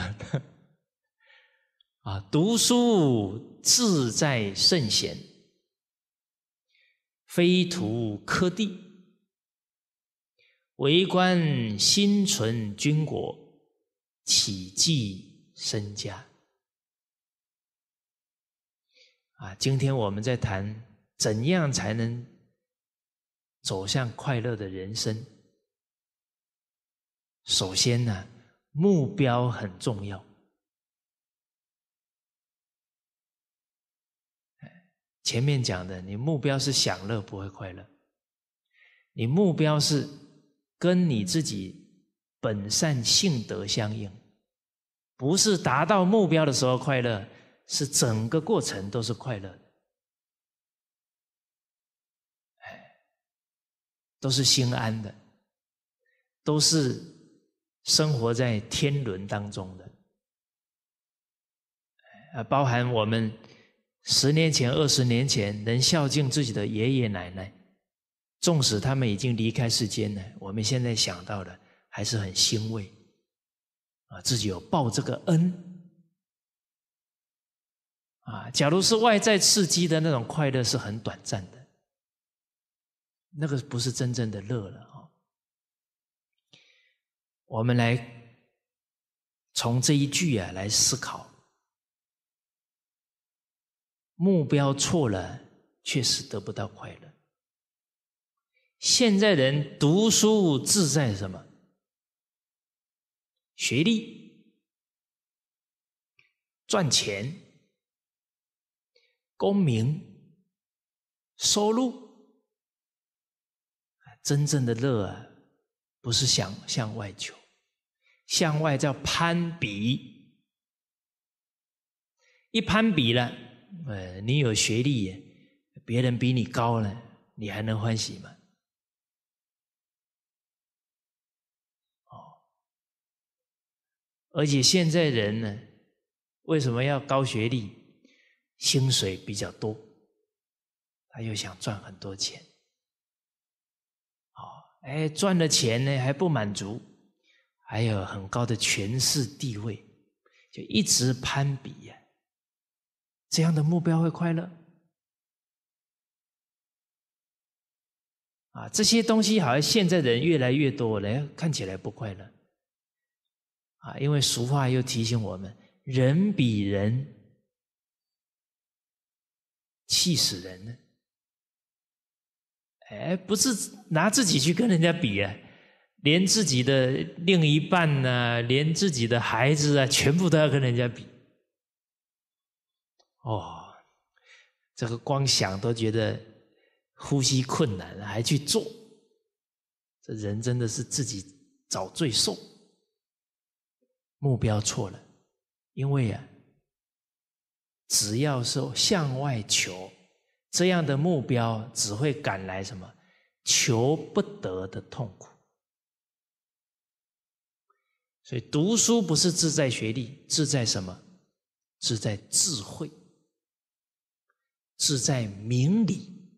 啊！读书志在圣贤，非徒科第。为官心存君国，岂计身家？啊，今天我们在谈怎样才能走向快乐的人生。首先呢，目标很重要。前面讲的，你目标是享乐不会快乐，你目标是。跟你自己本善性德相应，不是达到目标的时候快乐，是整个过程都是快乐的，哎，都是心安的，都是生活在天伦当中的，啊，包含我们十年前、二十年前能孝敬自己的爷爷奶奶。纵使他们已经离开世间了，我们现在想到的还是很欣慰，啊，自己有报这个恩。啊，假如是外在刺激的那种快乐，是很短暂的，那个不是真正的乐了啊。我们来从这一句啊来思考，目标错了，确实得不到快乐。现在人读书自在什么？学历、赚钱、功名、收入。真正的乐，啊，不是想向外求，向外叫攀比。一攀比了，呃，你有学历，别人比你高了，你还能欢喜吗？而且现在人呢，为什么要高学历、薪水比较多？他又想赚很多钱，好，哎，赚了钱呢还不满足，还有很高的权势地位，就一直攀比呀。这样的目标会快乐？啊，这些东西好像现在人越来越多，了，看起来不快乐。啊，因为俗话又提醒我们：人比人气，死人呢。哎，不是拿自己去跟人家比啊，连自己的另一半呢，连自己的孩子啊，全部都要跟人家比。哦，这个光想都觉得呼吸困难了，还去做，这人真的是自己找罪受。目标错了，因为啊，只要是向外求，这样的目标只会赶来什么？求不得的痛苦。所以读书不是志在学历，志在什么？志在智慧，志在明理。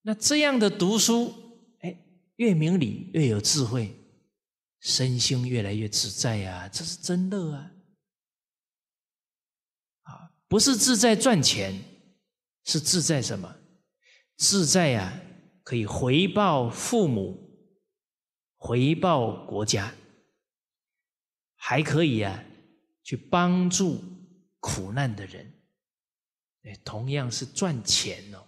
那这样的读书，哎，越明理越有智慧。身心越来越自在呀，这是真乐啊！啊，不是自在赚钱，是自在什么？自在啊，可以回报父母，回报国家，还可以啊，去帮助苦难的人。哎，同样是赚钱哦，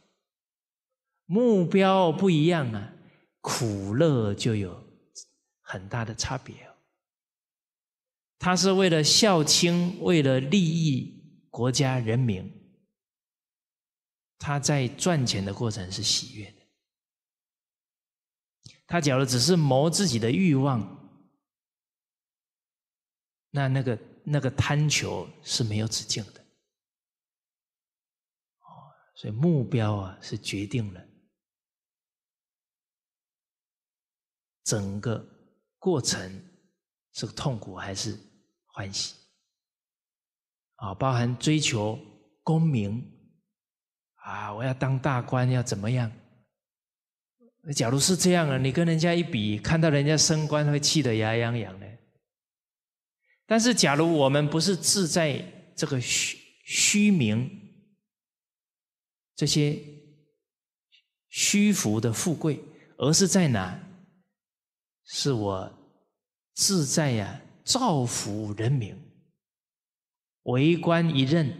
目标不一样啊，苦乐就有。很大的差别，他是为了孝亲，为了利益国家人民，他在赚钱的过程是喜悦的。他假如只是谋自己的欲望，那那个那个贪求是没有止境的，哦，所以目标啊是决定了整个。过程是痛苦还是欢喜？啊，包含追求功名啊，我要当大官要怎么样？假如是这样啊，你跟人家一比，看到人家升官会气得牙痒痒的。但是，假如我们不是志在这个虚虚名、这些虚浮的富贵，而是在哪？是我自在呀，造福人民。为官一任，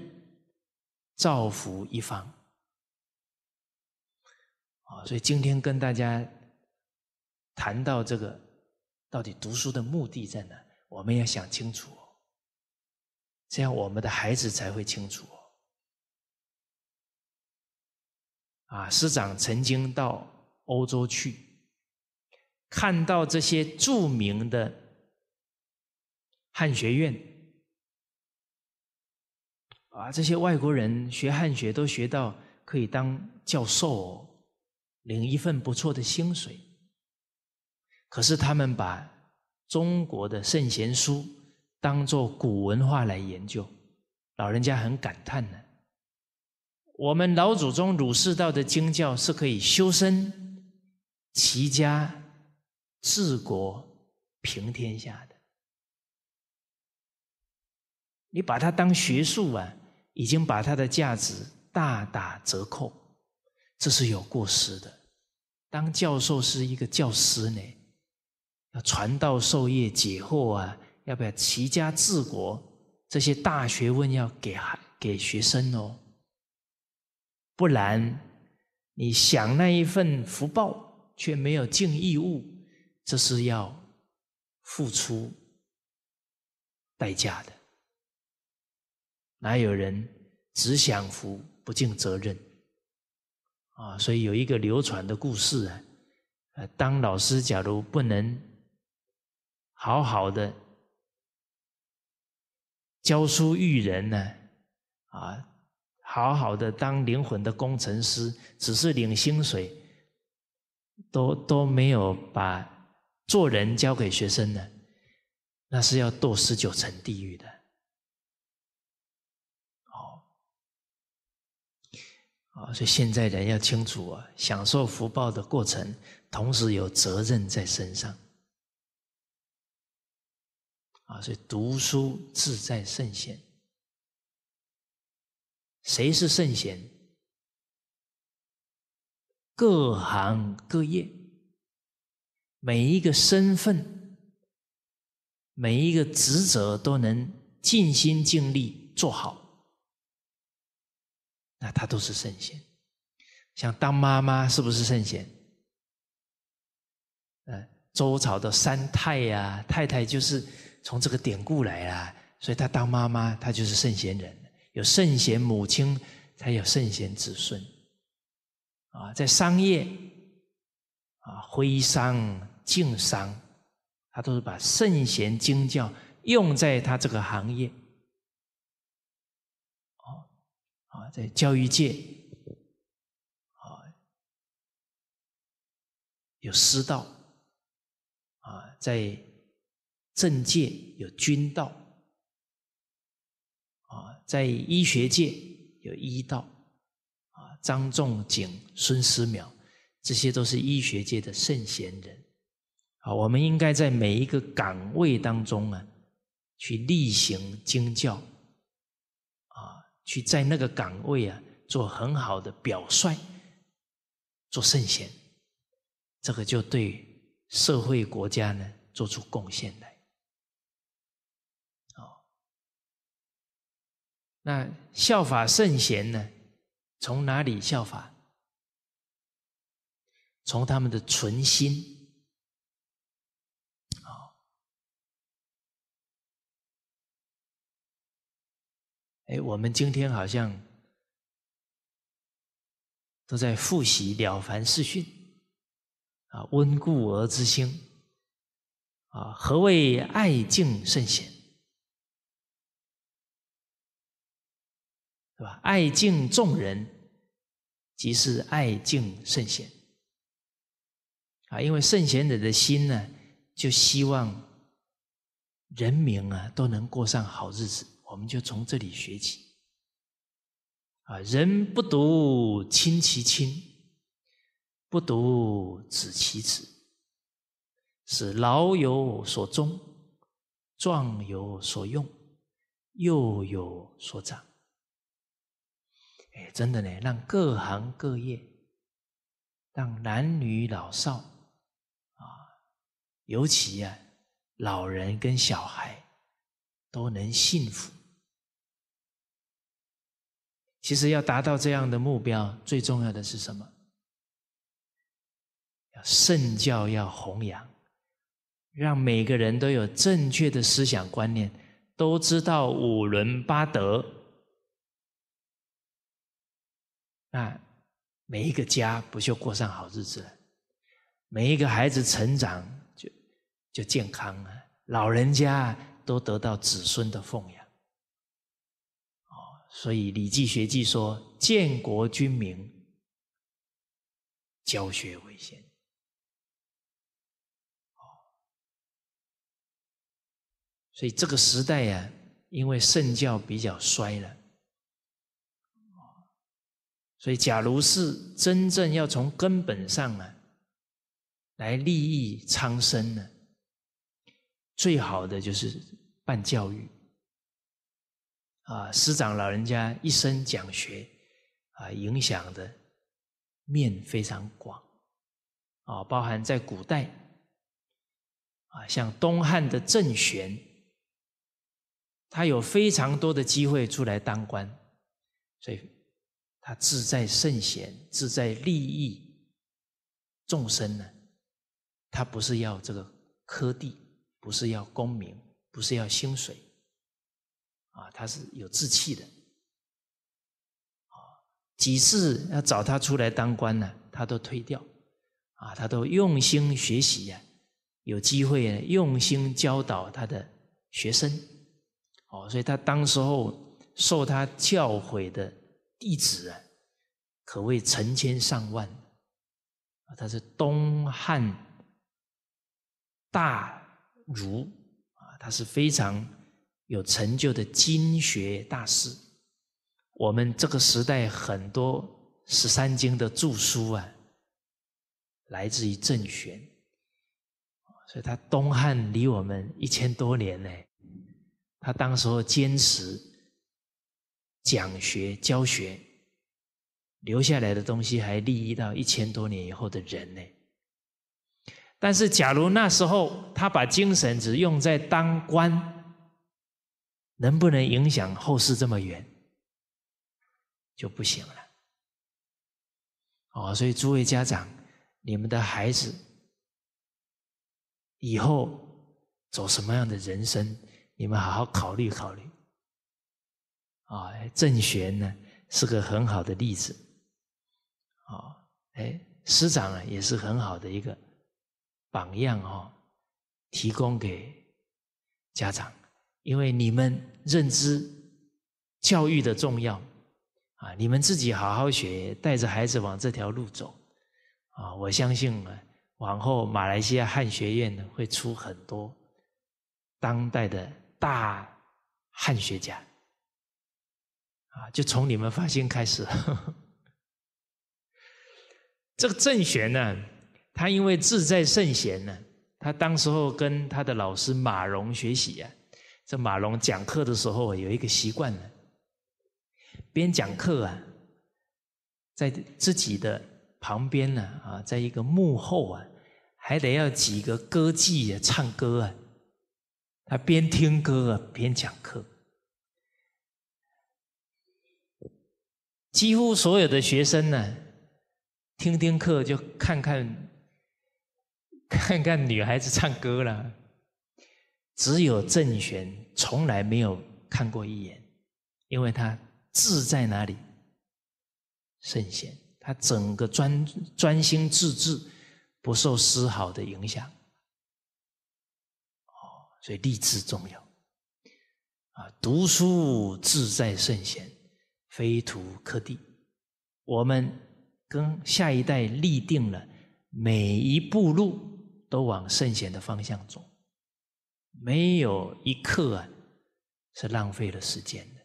造福一方。啊，所以今天跟大家谈到这个，到底读书的目的在哪我们要想清楚，这样我们的孩子才会清楚。啊，师长曾经到欧洲去。看到这些著名的汉学院啊，这些外国人学汉学都学到可以当教授，领一份不错的薪水。可是他们把中国的圣贤书当做古文化来研究，老人家很感叹呢。我们老祖宗儒释道的经教是可以修身齐家。治国平天下的，你把它当学术啊，已经把它的价值大打折扣，这是有过失的。当教授是一个教师呢，要传道授业解惑啊，要不要齐家治国？这些大学问要给孩给学生哦，不然你想那一份福报，却没有尽义务。这是要付出代价的，哪有人只享福不尽责任啊？所以有一个流传的故事啊，呃，当老师假如不能好好的教书育人呢，啊，好好的当灵魂的工程师，只是领薪水，都都没有把。做人教给学生的，那是要堕十九层地狱的。哦，啊，所以现在人要清楚啊，享受福报的过程，同时有责任在身上。啊，所以读书志在圣贤，谁是圣贤？各行各业。每一个身份，每一个职责都能尽心尽力做好，那他都是圣贤。想当妈妈是不是圣贤？嗯，周朝的三太呀，太太就是从这个典故来啦，所以她当妈妈，她就是圣贤人。有圣贤母亲，才有圣贤子孙。啊，在商业啊，徽商。敬商，他都是把圣贤经教用在他这个行业。啊啊，在教育界，啊，有师道；啊，在政界有君道；啊，在医学界有医道。啊，张仲景、孙思邈，这些都是医学界的圣贤人。啊，我们应该在每一个岗位当中啊，去例行经教，啊，去在那个岗位啊做很好的表率，做圣贤，这个就对社会国家呢做出贡献来。哦，那效法圣贤呢，从哪里效法？从他们的存心。哎，我们今天好像都在复习《了凡四训》啊，温故而知新啊。何谓爱敬圣贤？是吧？爱敬众人，即是爱敬圣贤啊。因为圣贤者的心呢，就希望人民啊都能过上好日子。我们就从这里学起。啊，人不独亲其亲，不独子其子，是老有所终，壮有所用，幼有所长。哎，真的呢，让各行各业，让男女老少，啊，尤其呀，老人跟小孩都能幸福。其实要达到这样的目标，最重要的是什么？要圣教要弘扬，让每个人都有正确的思想观念，都知道五伦八德，那每一个家不就过上好日子了？每一个孩子成长就就健康了，老人家都得到子孙的奉养。所以《礼记·学记》说：“建国君民，教学为先。”所以这个时代呀，因为圣教比较衰了，所以假如是真正要从根本上啊来利益苍生呢，最好的就是办教育。啊，师长老人家一生讲学，啊，影响的面非常广，啊，包含在古代，啊，像东汉的郑玄，他有非常多的机会出来当官，所以他志在圣贤，志在利益众生呢，他不是要这个科第，不是要功名，不是要薪水。啊，他是有志气的，啊，几次要找他出来当官呢，他都推掉，啊，他都用心学习呀，有机会啊，用心教导他的学生，哦，所以他当时候受他教诲的弟子啊，可谓成千上万，啊，他是东汉大儒啊，他是非常。有成就的经学大师，我们这个时代很多十三经的著书啊，来自于郑玄，所以他东汉离我们一千多年呢，他当时候坚持讲学教学，留下来的东西还利益到一千多年以后的人呢。但是，假如那时候他把精神只用在当官。能不能影响后世这么远，就不行了。哦，所以诸位家长，你们的孩子以后走什么样的人生，你们好好考虑考虑。啊，正玄呢是个很好的例子。哦，哎，师长啊也是很好的一个榜样哦，提供给家长，因为你们。认知教育的重要啊！你们自己好好学，带着孩子往这条路走啊！我相信呢，往后马来西亚汉学院呢会出很多当代的大汉学家啊！就从你们发心开始。这个郑玄呢，他因为志在圣贤呢，他当时候跟他的老师马荣学习啊。这马龙讲课的时候有一个习惯呢，边讲课啊，在自己的旁边呢啊，在一个幕后啊，还得要几个歌妓啊唱歌啊，他边听歌啊边讲课，几乎所有的学生呢，听听课就看看看看女孩子唱歌了。只有正玄从来没有看过一眼，因为他志在哪里？圣贤，他整个专专心致志，不受丝毫的影响。哦，所以立志重要啊！读书志在圣贤，非徒可地。我们跟下一代立定了每一步路，都往圣贤的方向走。没有一刻啊是浪费了时间的。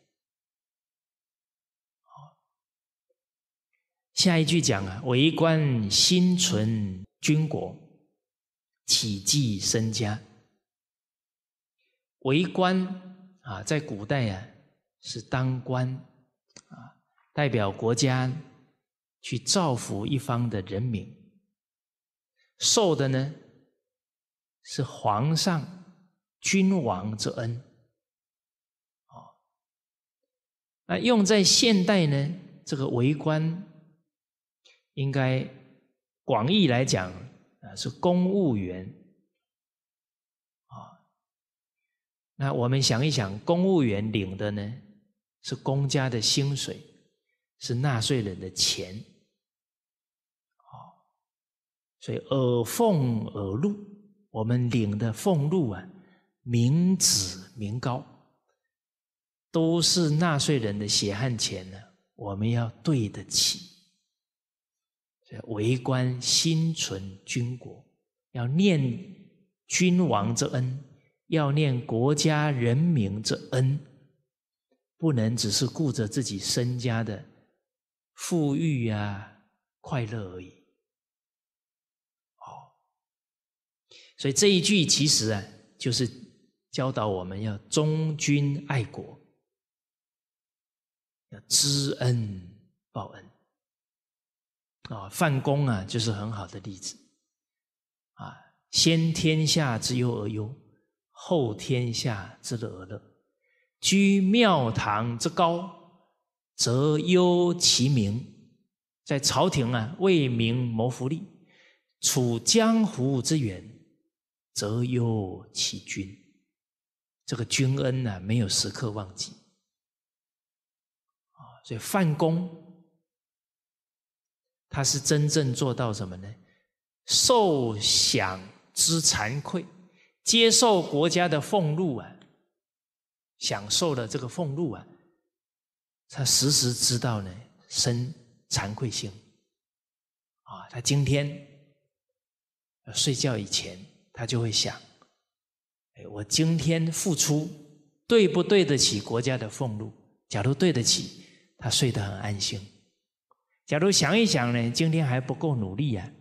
好，下一句讲啊，为官心存君国，体寄身家。为官啊，在古代啊，是当官啊，代表国家去造福一方的人民，受的呢是皇上。君王之恩，啊，那用在现代呢？这个为官，应该广义来讲啊，是公务员，啊，那我们想一想，公务员领的呢，是公家的薪水，是纳税人的钱，哦，所以耳俸耳禄，我们领的俸禄啊。民脂民膏都是纳税人的血汗钱呢，我们要对得起。为官心存君国，要念君王之恩，要念国家人民之恩，不能只是顾着自己身家的富裕啊、快乐而已。哦。所以这一句其实啊，就是。教导我们要忠君爱国，要知恩报恩啊！范公啊，就是很好的例子啊！先天下之忧而忧，后天下之乐而乐。居庙堂之高，则忧其民；在朝廷啊，为民谋福利；处江湖之远，则忧其君。这个君恩呢，没有时刻忘记啊，所以范公他是真正做到什么呢？受享之惭愧，接受国家的俸禄啊，享受了这个俸禄啊，他时时知道呢，生惭愧心啊。他今天睡觉以前，他就会想。我今天付出对不对得起国家的俸禄？假如对得起，他睡得很安心；假如想一想呢，今天还不够努力呀，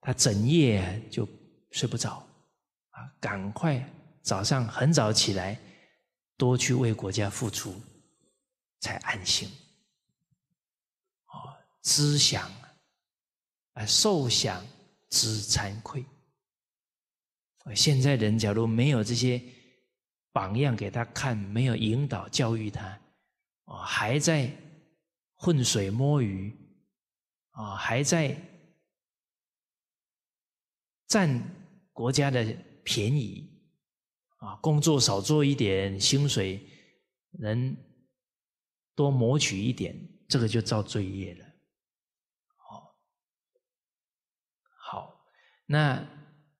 他整夜就睡不着啊！赶快早上很早起来，多去为国家付出，才安心。啊，知享啊，受享，知惭愧。现在人假如没有这些榜样给他看，没有引导教育他，啊，还在混水摸鱼，啊，还在占国家的便宜，啊，工作少做一点，薪水能多谋取一点，这个就造罪业了。好，好，那。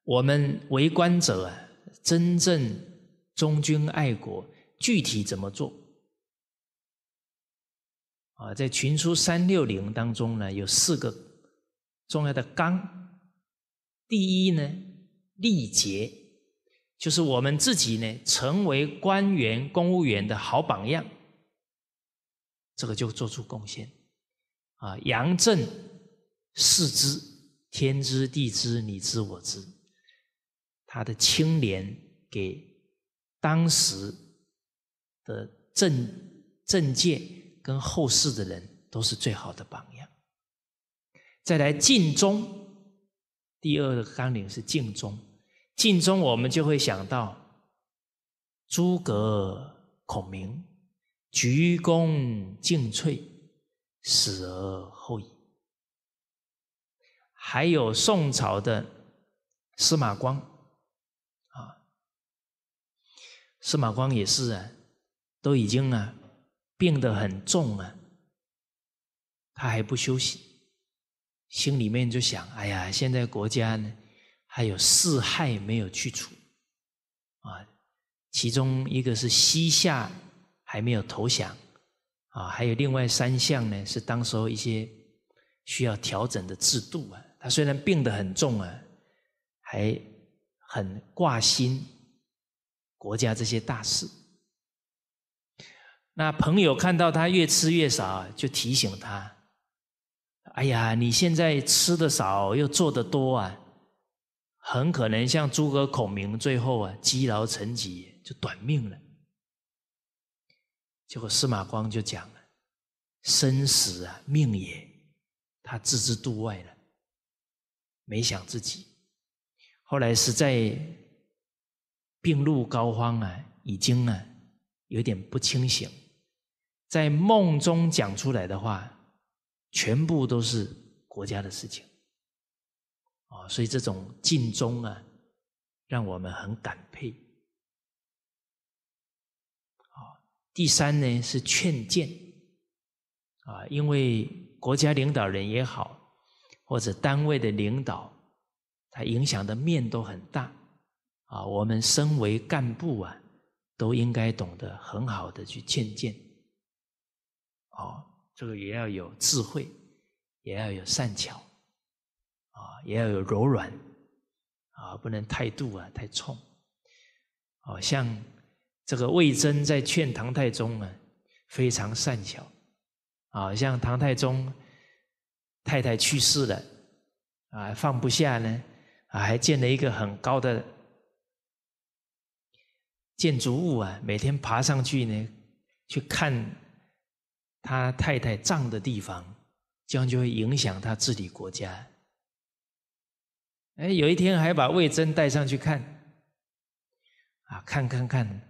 我们为官者啊，真正忠君爱国，具体怎么做？啊，在群书三六零当中呢，有四个重要的纲。第一呢，立节，就是我们自己呢，成为官员、公务员的好榜样，这个就做出贡献。啊，扬正，视之，天知地知，你知我知。他的清廉给当时的政政界跟后世的人都是最好的榜样。再来尽忠，第二个纲领是尽忠。尽忠，我们就会想到诸葛孔明，鞠躬尽瘁，死而后已。还有宋朝的司马光。司马光也是啊，都已经啊病得很重了，他还不休息，心里面就想：哎呀，现在国家呢还有四害没有去除啊，其中一个是西夏还没有投降啊，还有另外三项呢是当时候一些需要调整的制度啊。他虽然病得很重啊，还很挂心。国家这些大事，那朋友看到他越吃越少，就提醒他：“哎呀，你现在吃的少又做的多啊，很可能像诸葛孔明最后啊积劳成疾就短命了。”结果司马光就讲了：“生死啊，命也，他置之度外了，没想自己。”后来实在。病入膏肓啊，已经啊有点不清醒，在梦中讲出来的话，全部都是国家的事情啊，所以这种尽忠啊，让我们很感佩。啊，第三呢是劝谏啊，因为国家领导人也好，或者单位的领导，他影响的面都很大。啊，我们身为干部啊，都应该懂得很好的去劝谏，哦，这个也要有智慧，也要有善巧，啊，也要有柔软，啊，不能太度啊，太冲，哦，像这个魏征在劝唐太宗啊，非常善巧，啊，像唐太宗太太去世了，啊，放不下呢，啊，还建了一个很高的。建筑物啊，每天爬上去呢，去看他太太葬的地方，这样就会影响他治理国家。哎，有一天还把魏征带上去看，啊，看看看，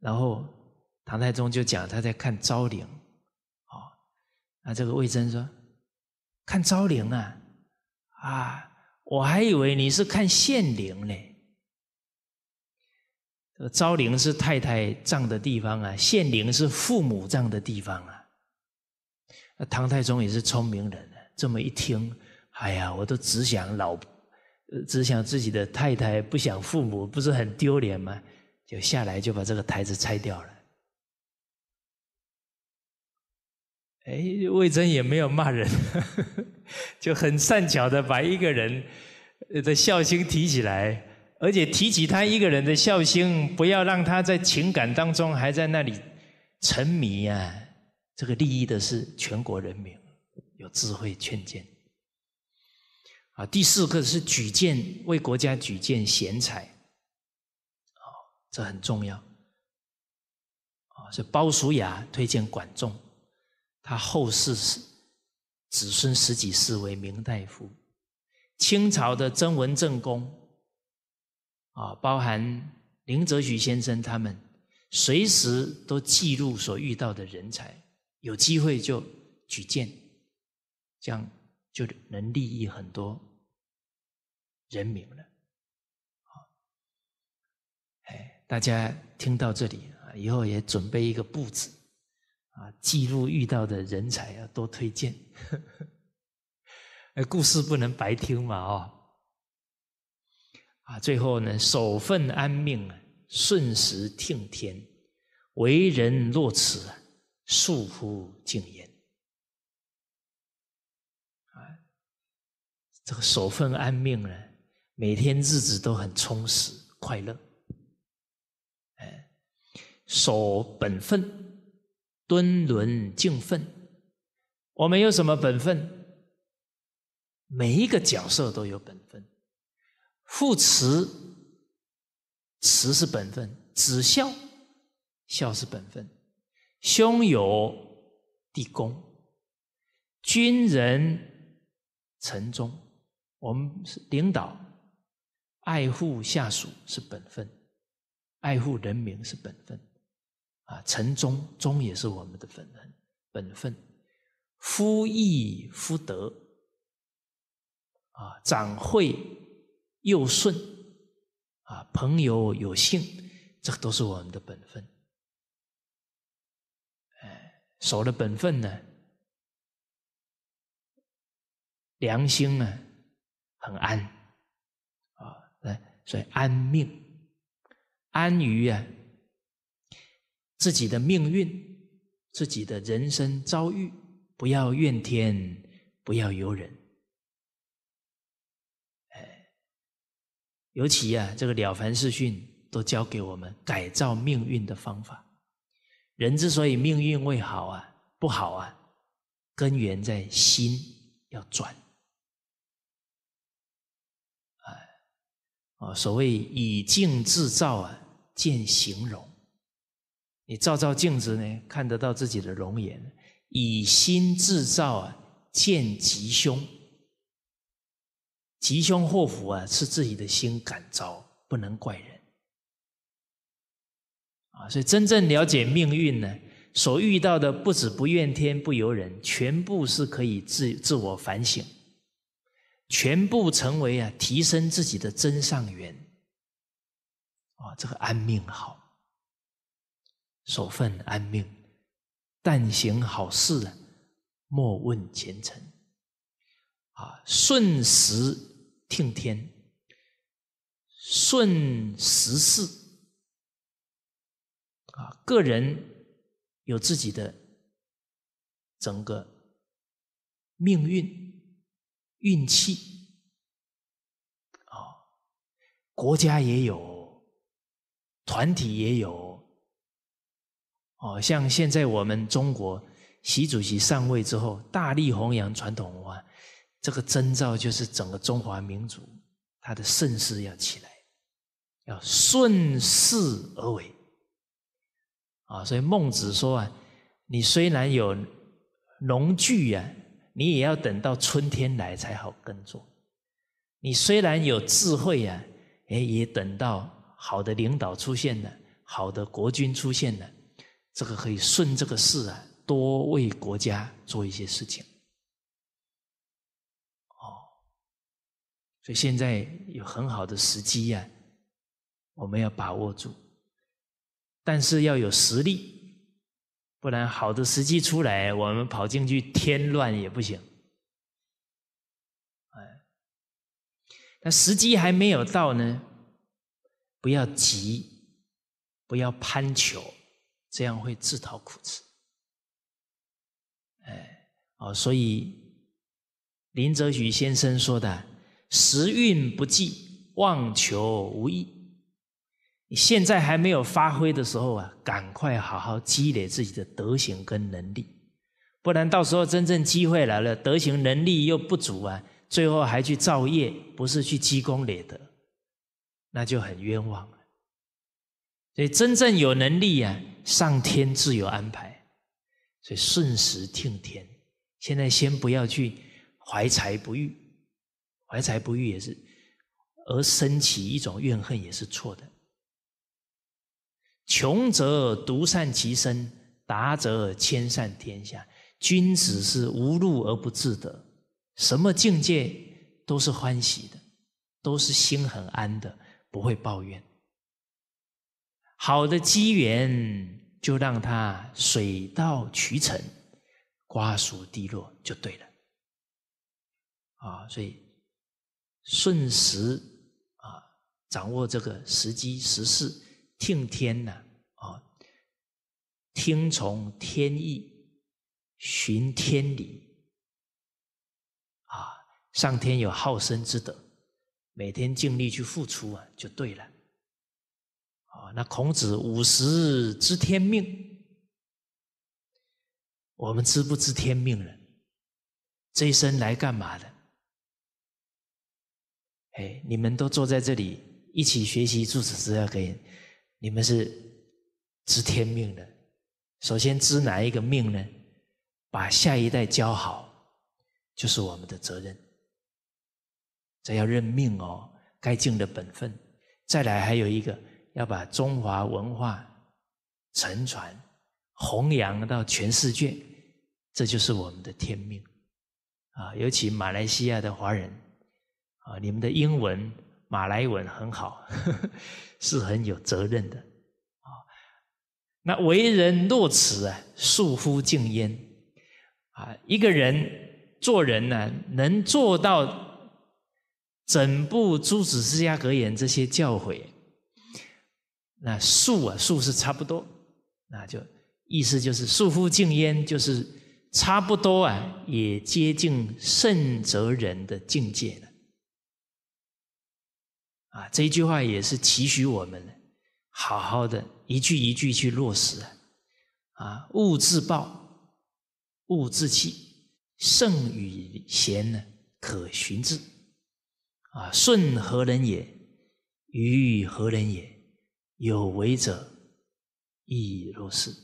然后唐太宗就讲他在看昭陵，啊，那这个魏征说，看昭陵啊，啊，我还以为你是看献陵呢。呃，昭陵是太太葬的地方啊，献陵是父母葬的地方啊。那唐太宗也是聪明人，这么一听，哎呀，我都只想老，只想自己的太太，不想父母，不是很丢脸吗？就下来就把这个台子拆掉了。哎，魏征也没有骂人，就很善巧的把一个人的孝心提起来。而且提起他一个人的孝心，不要让他在情感当中还在那里沉迷呀！这个利益的是全国人民，有智慧劝谏。啊，第四个是举荐为国家举荐贤才，哦，这很重要。啊，是鲍叔牙推荐管仲，他后世是子孙十几世为明大夫，清朝的曾文正公。啊，包含林则徐先生他们，随时都记录所遇到的人才，有机会就举荐，这样就能利益很多人民了。好，哎，大家听到这里啊，以后也准备一个簿子啊，记录遇到的人才要多推荐，呃，故事不能白听嘛，哦。啊，最后呢，守份安命啊，顺时听天，为人若此啊，束乎静言。啊，这个守份安命啊，每天日子都很充实快乐。哎，守本分，敦伦敬分。我们有什么本分？每一个角色都有本分。父慈，慈是本分；子孝，孝是本分；兄友弟恭，军人臣忠。我们是领导，爱护下属是本分，爱护人民是本分。啊，臣忠忠也是我们的本分、本分。夫义夫德，啊，长惠。又顺啊，朋友有幸，这都是我们的本分。哎，守了本分呢，良心呢很安啊，来所以安命，安于啊自己的命运，自己的人生遭遇，不要怨天，不要尤人。尤其啊，这个《了凡四训》都教给我们改造命运的方法。人之所以命运未好啊、不好啊，根源在心，要转。哎，啊，所谓以静制造啊，见形容；你照照镜子呢，看得到自己的容颜；以心制造啊，见吉凶。吉凶祸福啊，是自己的心感召，不能怪人啊！所以真正了解命运呢，所遇到的不止不怨天不由人，全部是可以自自我反省，全部成为啊提升自己的真善缘啊，这个安命好，守分安命，但行好事啊，莫问前程。啊，顺时听天，顺时势。啊，个人有自己的整个命运运气。啊，国家也有，团体也有。哦，像现在我们中国，习主席上位之后，大力弘扬传统文化。这个征兆就是整个中华民族，他的盛世要起来，要顺势而为，啊！所以孟子说啊，你虽然有农具啊，你也要等到春天来才好耕作；你虽然有智慧啊，哎，也等到好的领导出现了，好的国君出现了，这个可以顺这个势啊，多为国家做一些事情。所以现在有很好的时机呀，我们要把握住，但是要有实力，不然好的时机出来，我们跑进去添乱也不行。哎，那时机还没有到呢，不要急，不要攀求，这样会自讨苦吃。哎，哦，所以林则徐先生说的。时运不济，妄求无益。你现在还没有发挥的时候啊，赶快好好积累自己的德行跟能力，不然到时候真正机会来了，德行能力又不足啊，最后还去造业，不是去积功累德，那就很冤枉了。所以真正有能力啊，上天自有安排，所以顺时听天。现在先不要去怀才不遇。怀才不遇也是，而生起一种怨恨也是错的。穷则独善其身，达则兼善天下。君子是无路而不自得，什么境界都是欢喜的，都是心很安的，不会抱怨。好的机缘就让他水到渠成，瓜熟蒂落就对了。啊，所以。顺时啊，掌握这个时机时势，听天呢啊，听从天意，寻天理啊，上天有好生之德，每天尽力去付出啊，就对了。啊，那孔子五十知天命，我们知不知天命了？这一生来干嘛的？哎，你们都坐在这里一起学习诸子之二可以，你们是知天命的。首先知哪一个命呢？把下一代教好，就是我们的责任。这要认命哦，该尽的本分。再来还有一个，要把中华文化沉传、弘扬到全世界，这就是我们的天命。啊，尤其马来西亚的华人。啊，你们的英文、马来文很好，是很有责任的啊。那为人若此啊，庶乎近焉啊。一个人做人呢，能做到整部《朱子家格言》这些教诲，那庶啊，庶是差不多，那就意思就是庶乎近焉，就是差不多啊，也接近圣哲人的境界了。啊，这一句话也是提醒我们，好好的一句一句去落实。啊，物自暴，物自弃，圣与贤呢可循之。啊，顺何人也？愚何人也？有为者亦若是。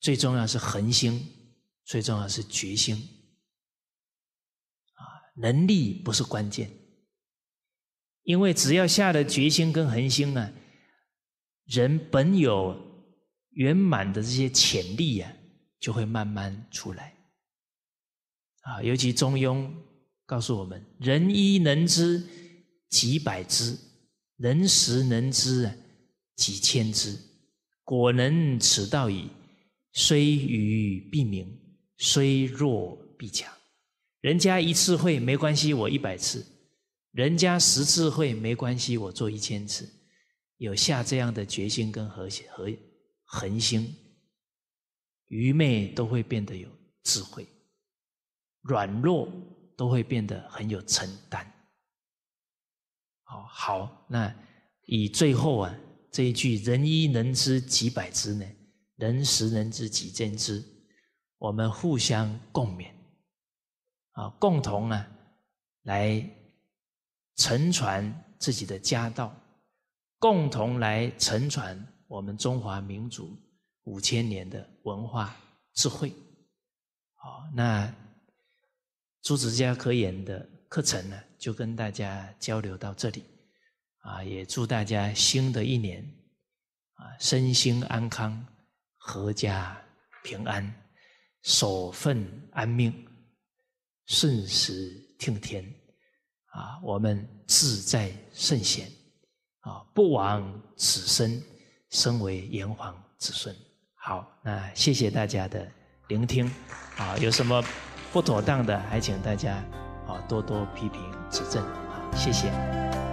最重要是恒心，最重要是决心。啊，能力不是关键。因为只要下了决心跟恒心啊，人本有圆满的这些潜力呀，就会慢慢出来。啊，尤其《中庸》告诉我们：人一能知几百知，人十能知啊几千知。果能此道矣，虽愚必明，虽弱必强。人家一次会没关系，我一百次。人家十次会没关系，我做一千次，有下这样的决心跟谐和恒心，愚昧都会变得有智慧，软弱都会变得很有承担。好，好，那以最后啊这一句“人一能知几百知呢；人十能知几千知”，我们互相共勉啊，共同啊来。承传自己的家道，共同来承传我们中华民族五千年的文化智慧。好，那朱子家可演的课程呢，就跟大家交流到这里。啊，也祝大家新的一年，啊，身心安康，阖家平安，守份安命，顺时听天。啊，我们志在圣贤，啊，不枉此生，身为炎黄子孙。好，那谢谢大家的聆听，啊，有什么不妥当的，还请大家啊多多批评指正，啊，谢谢。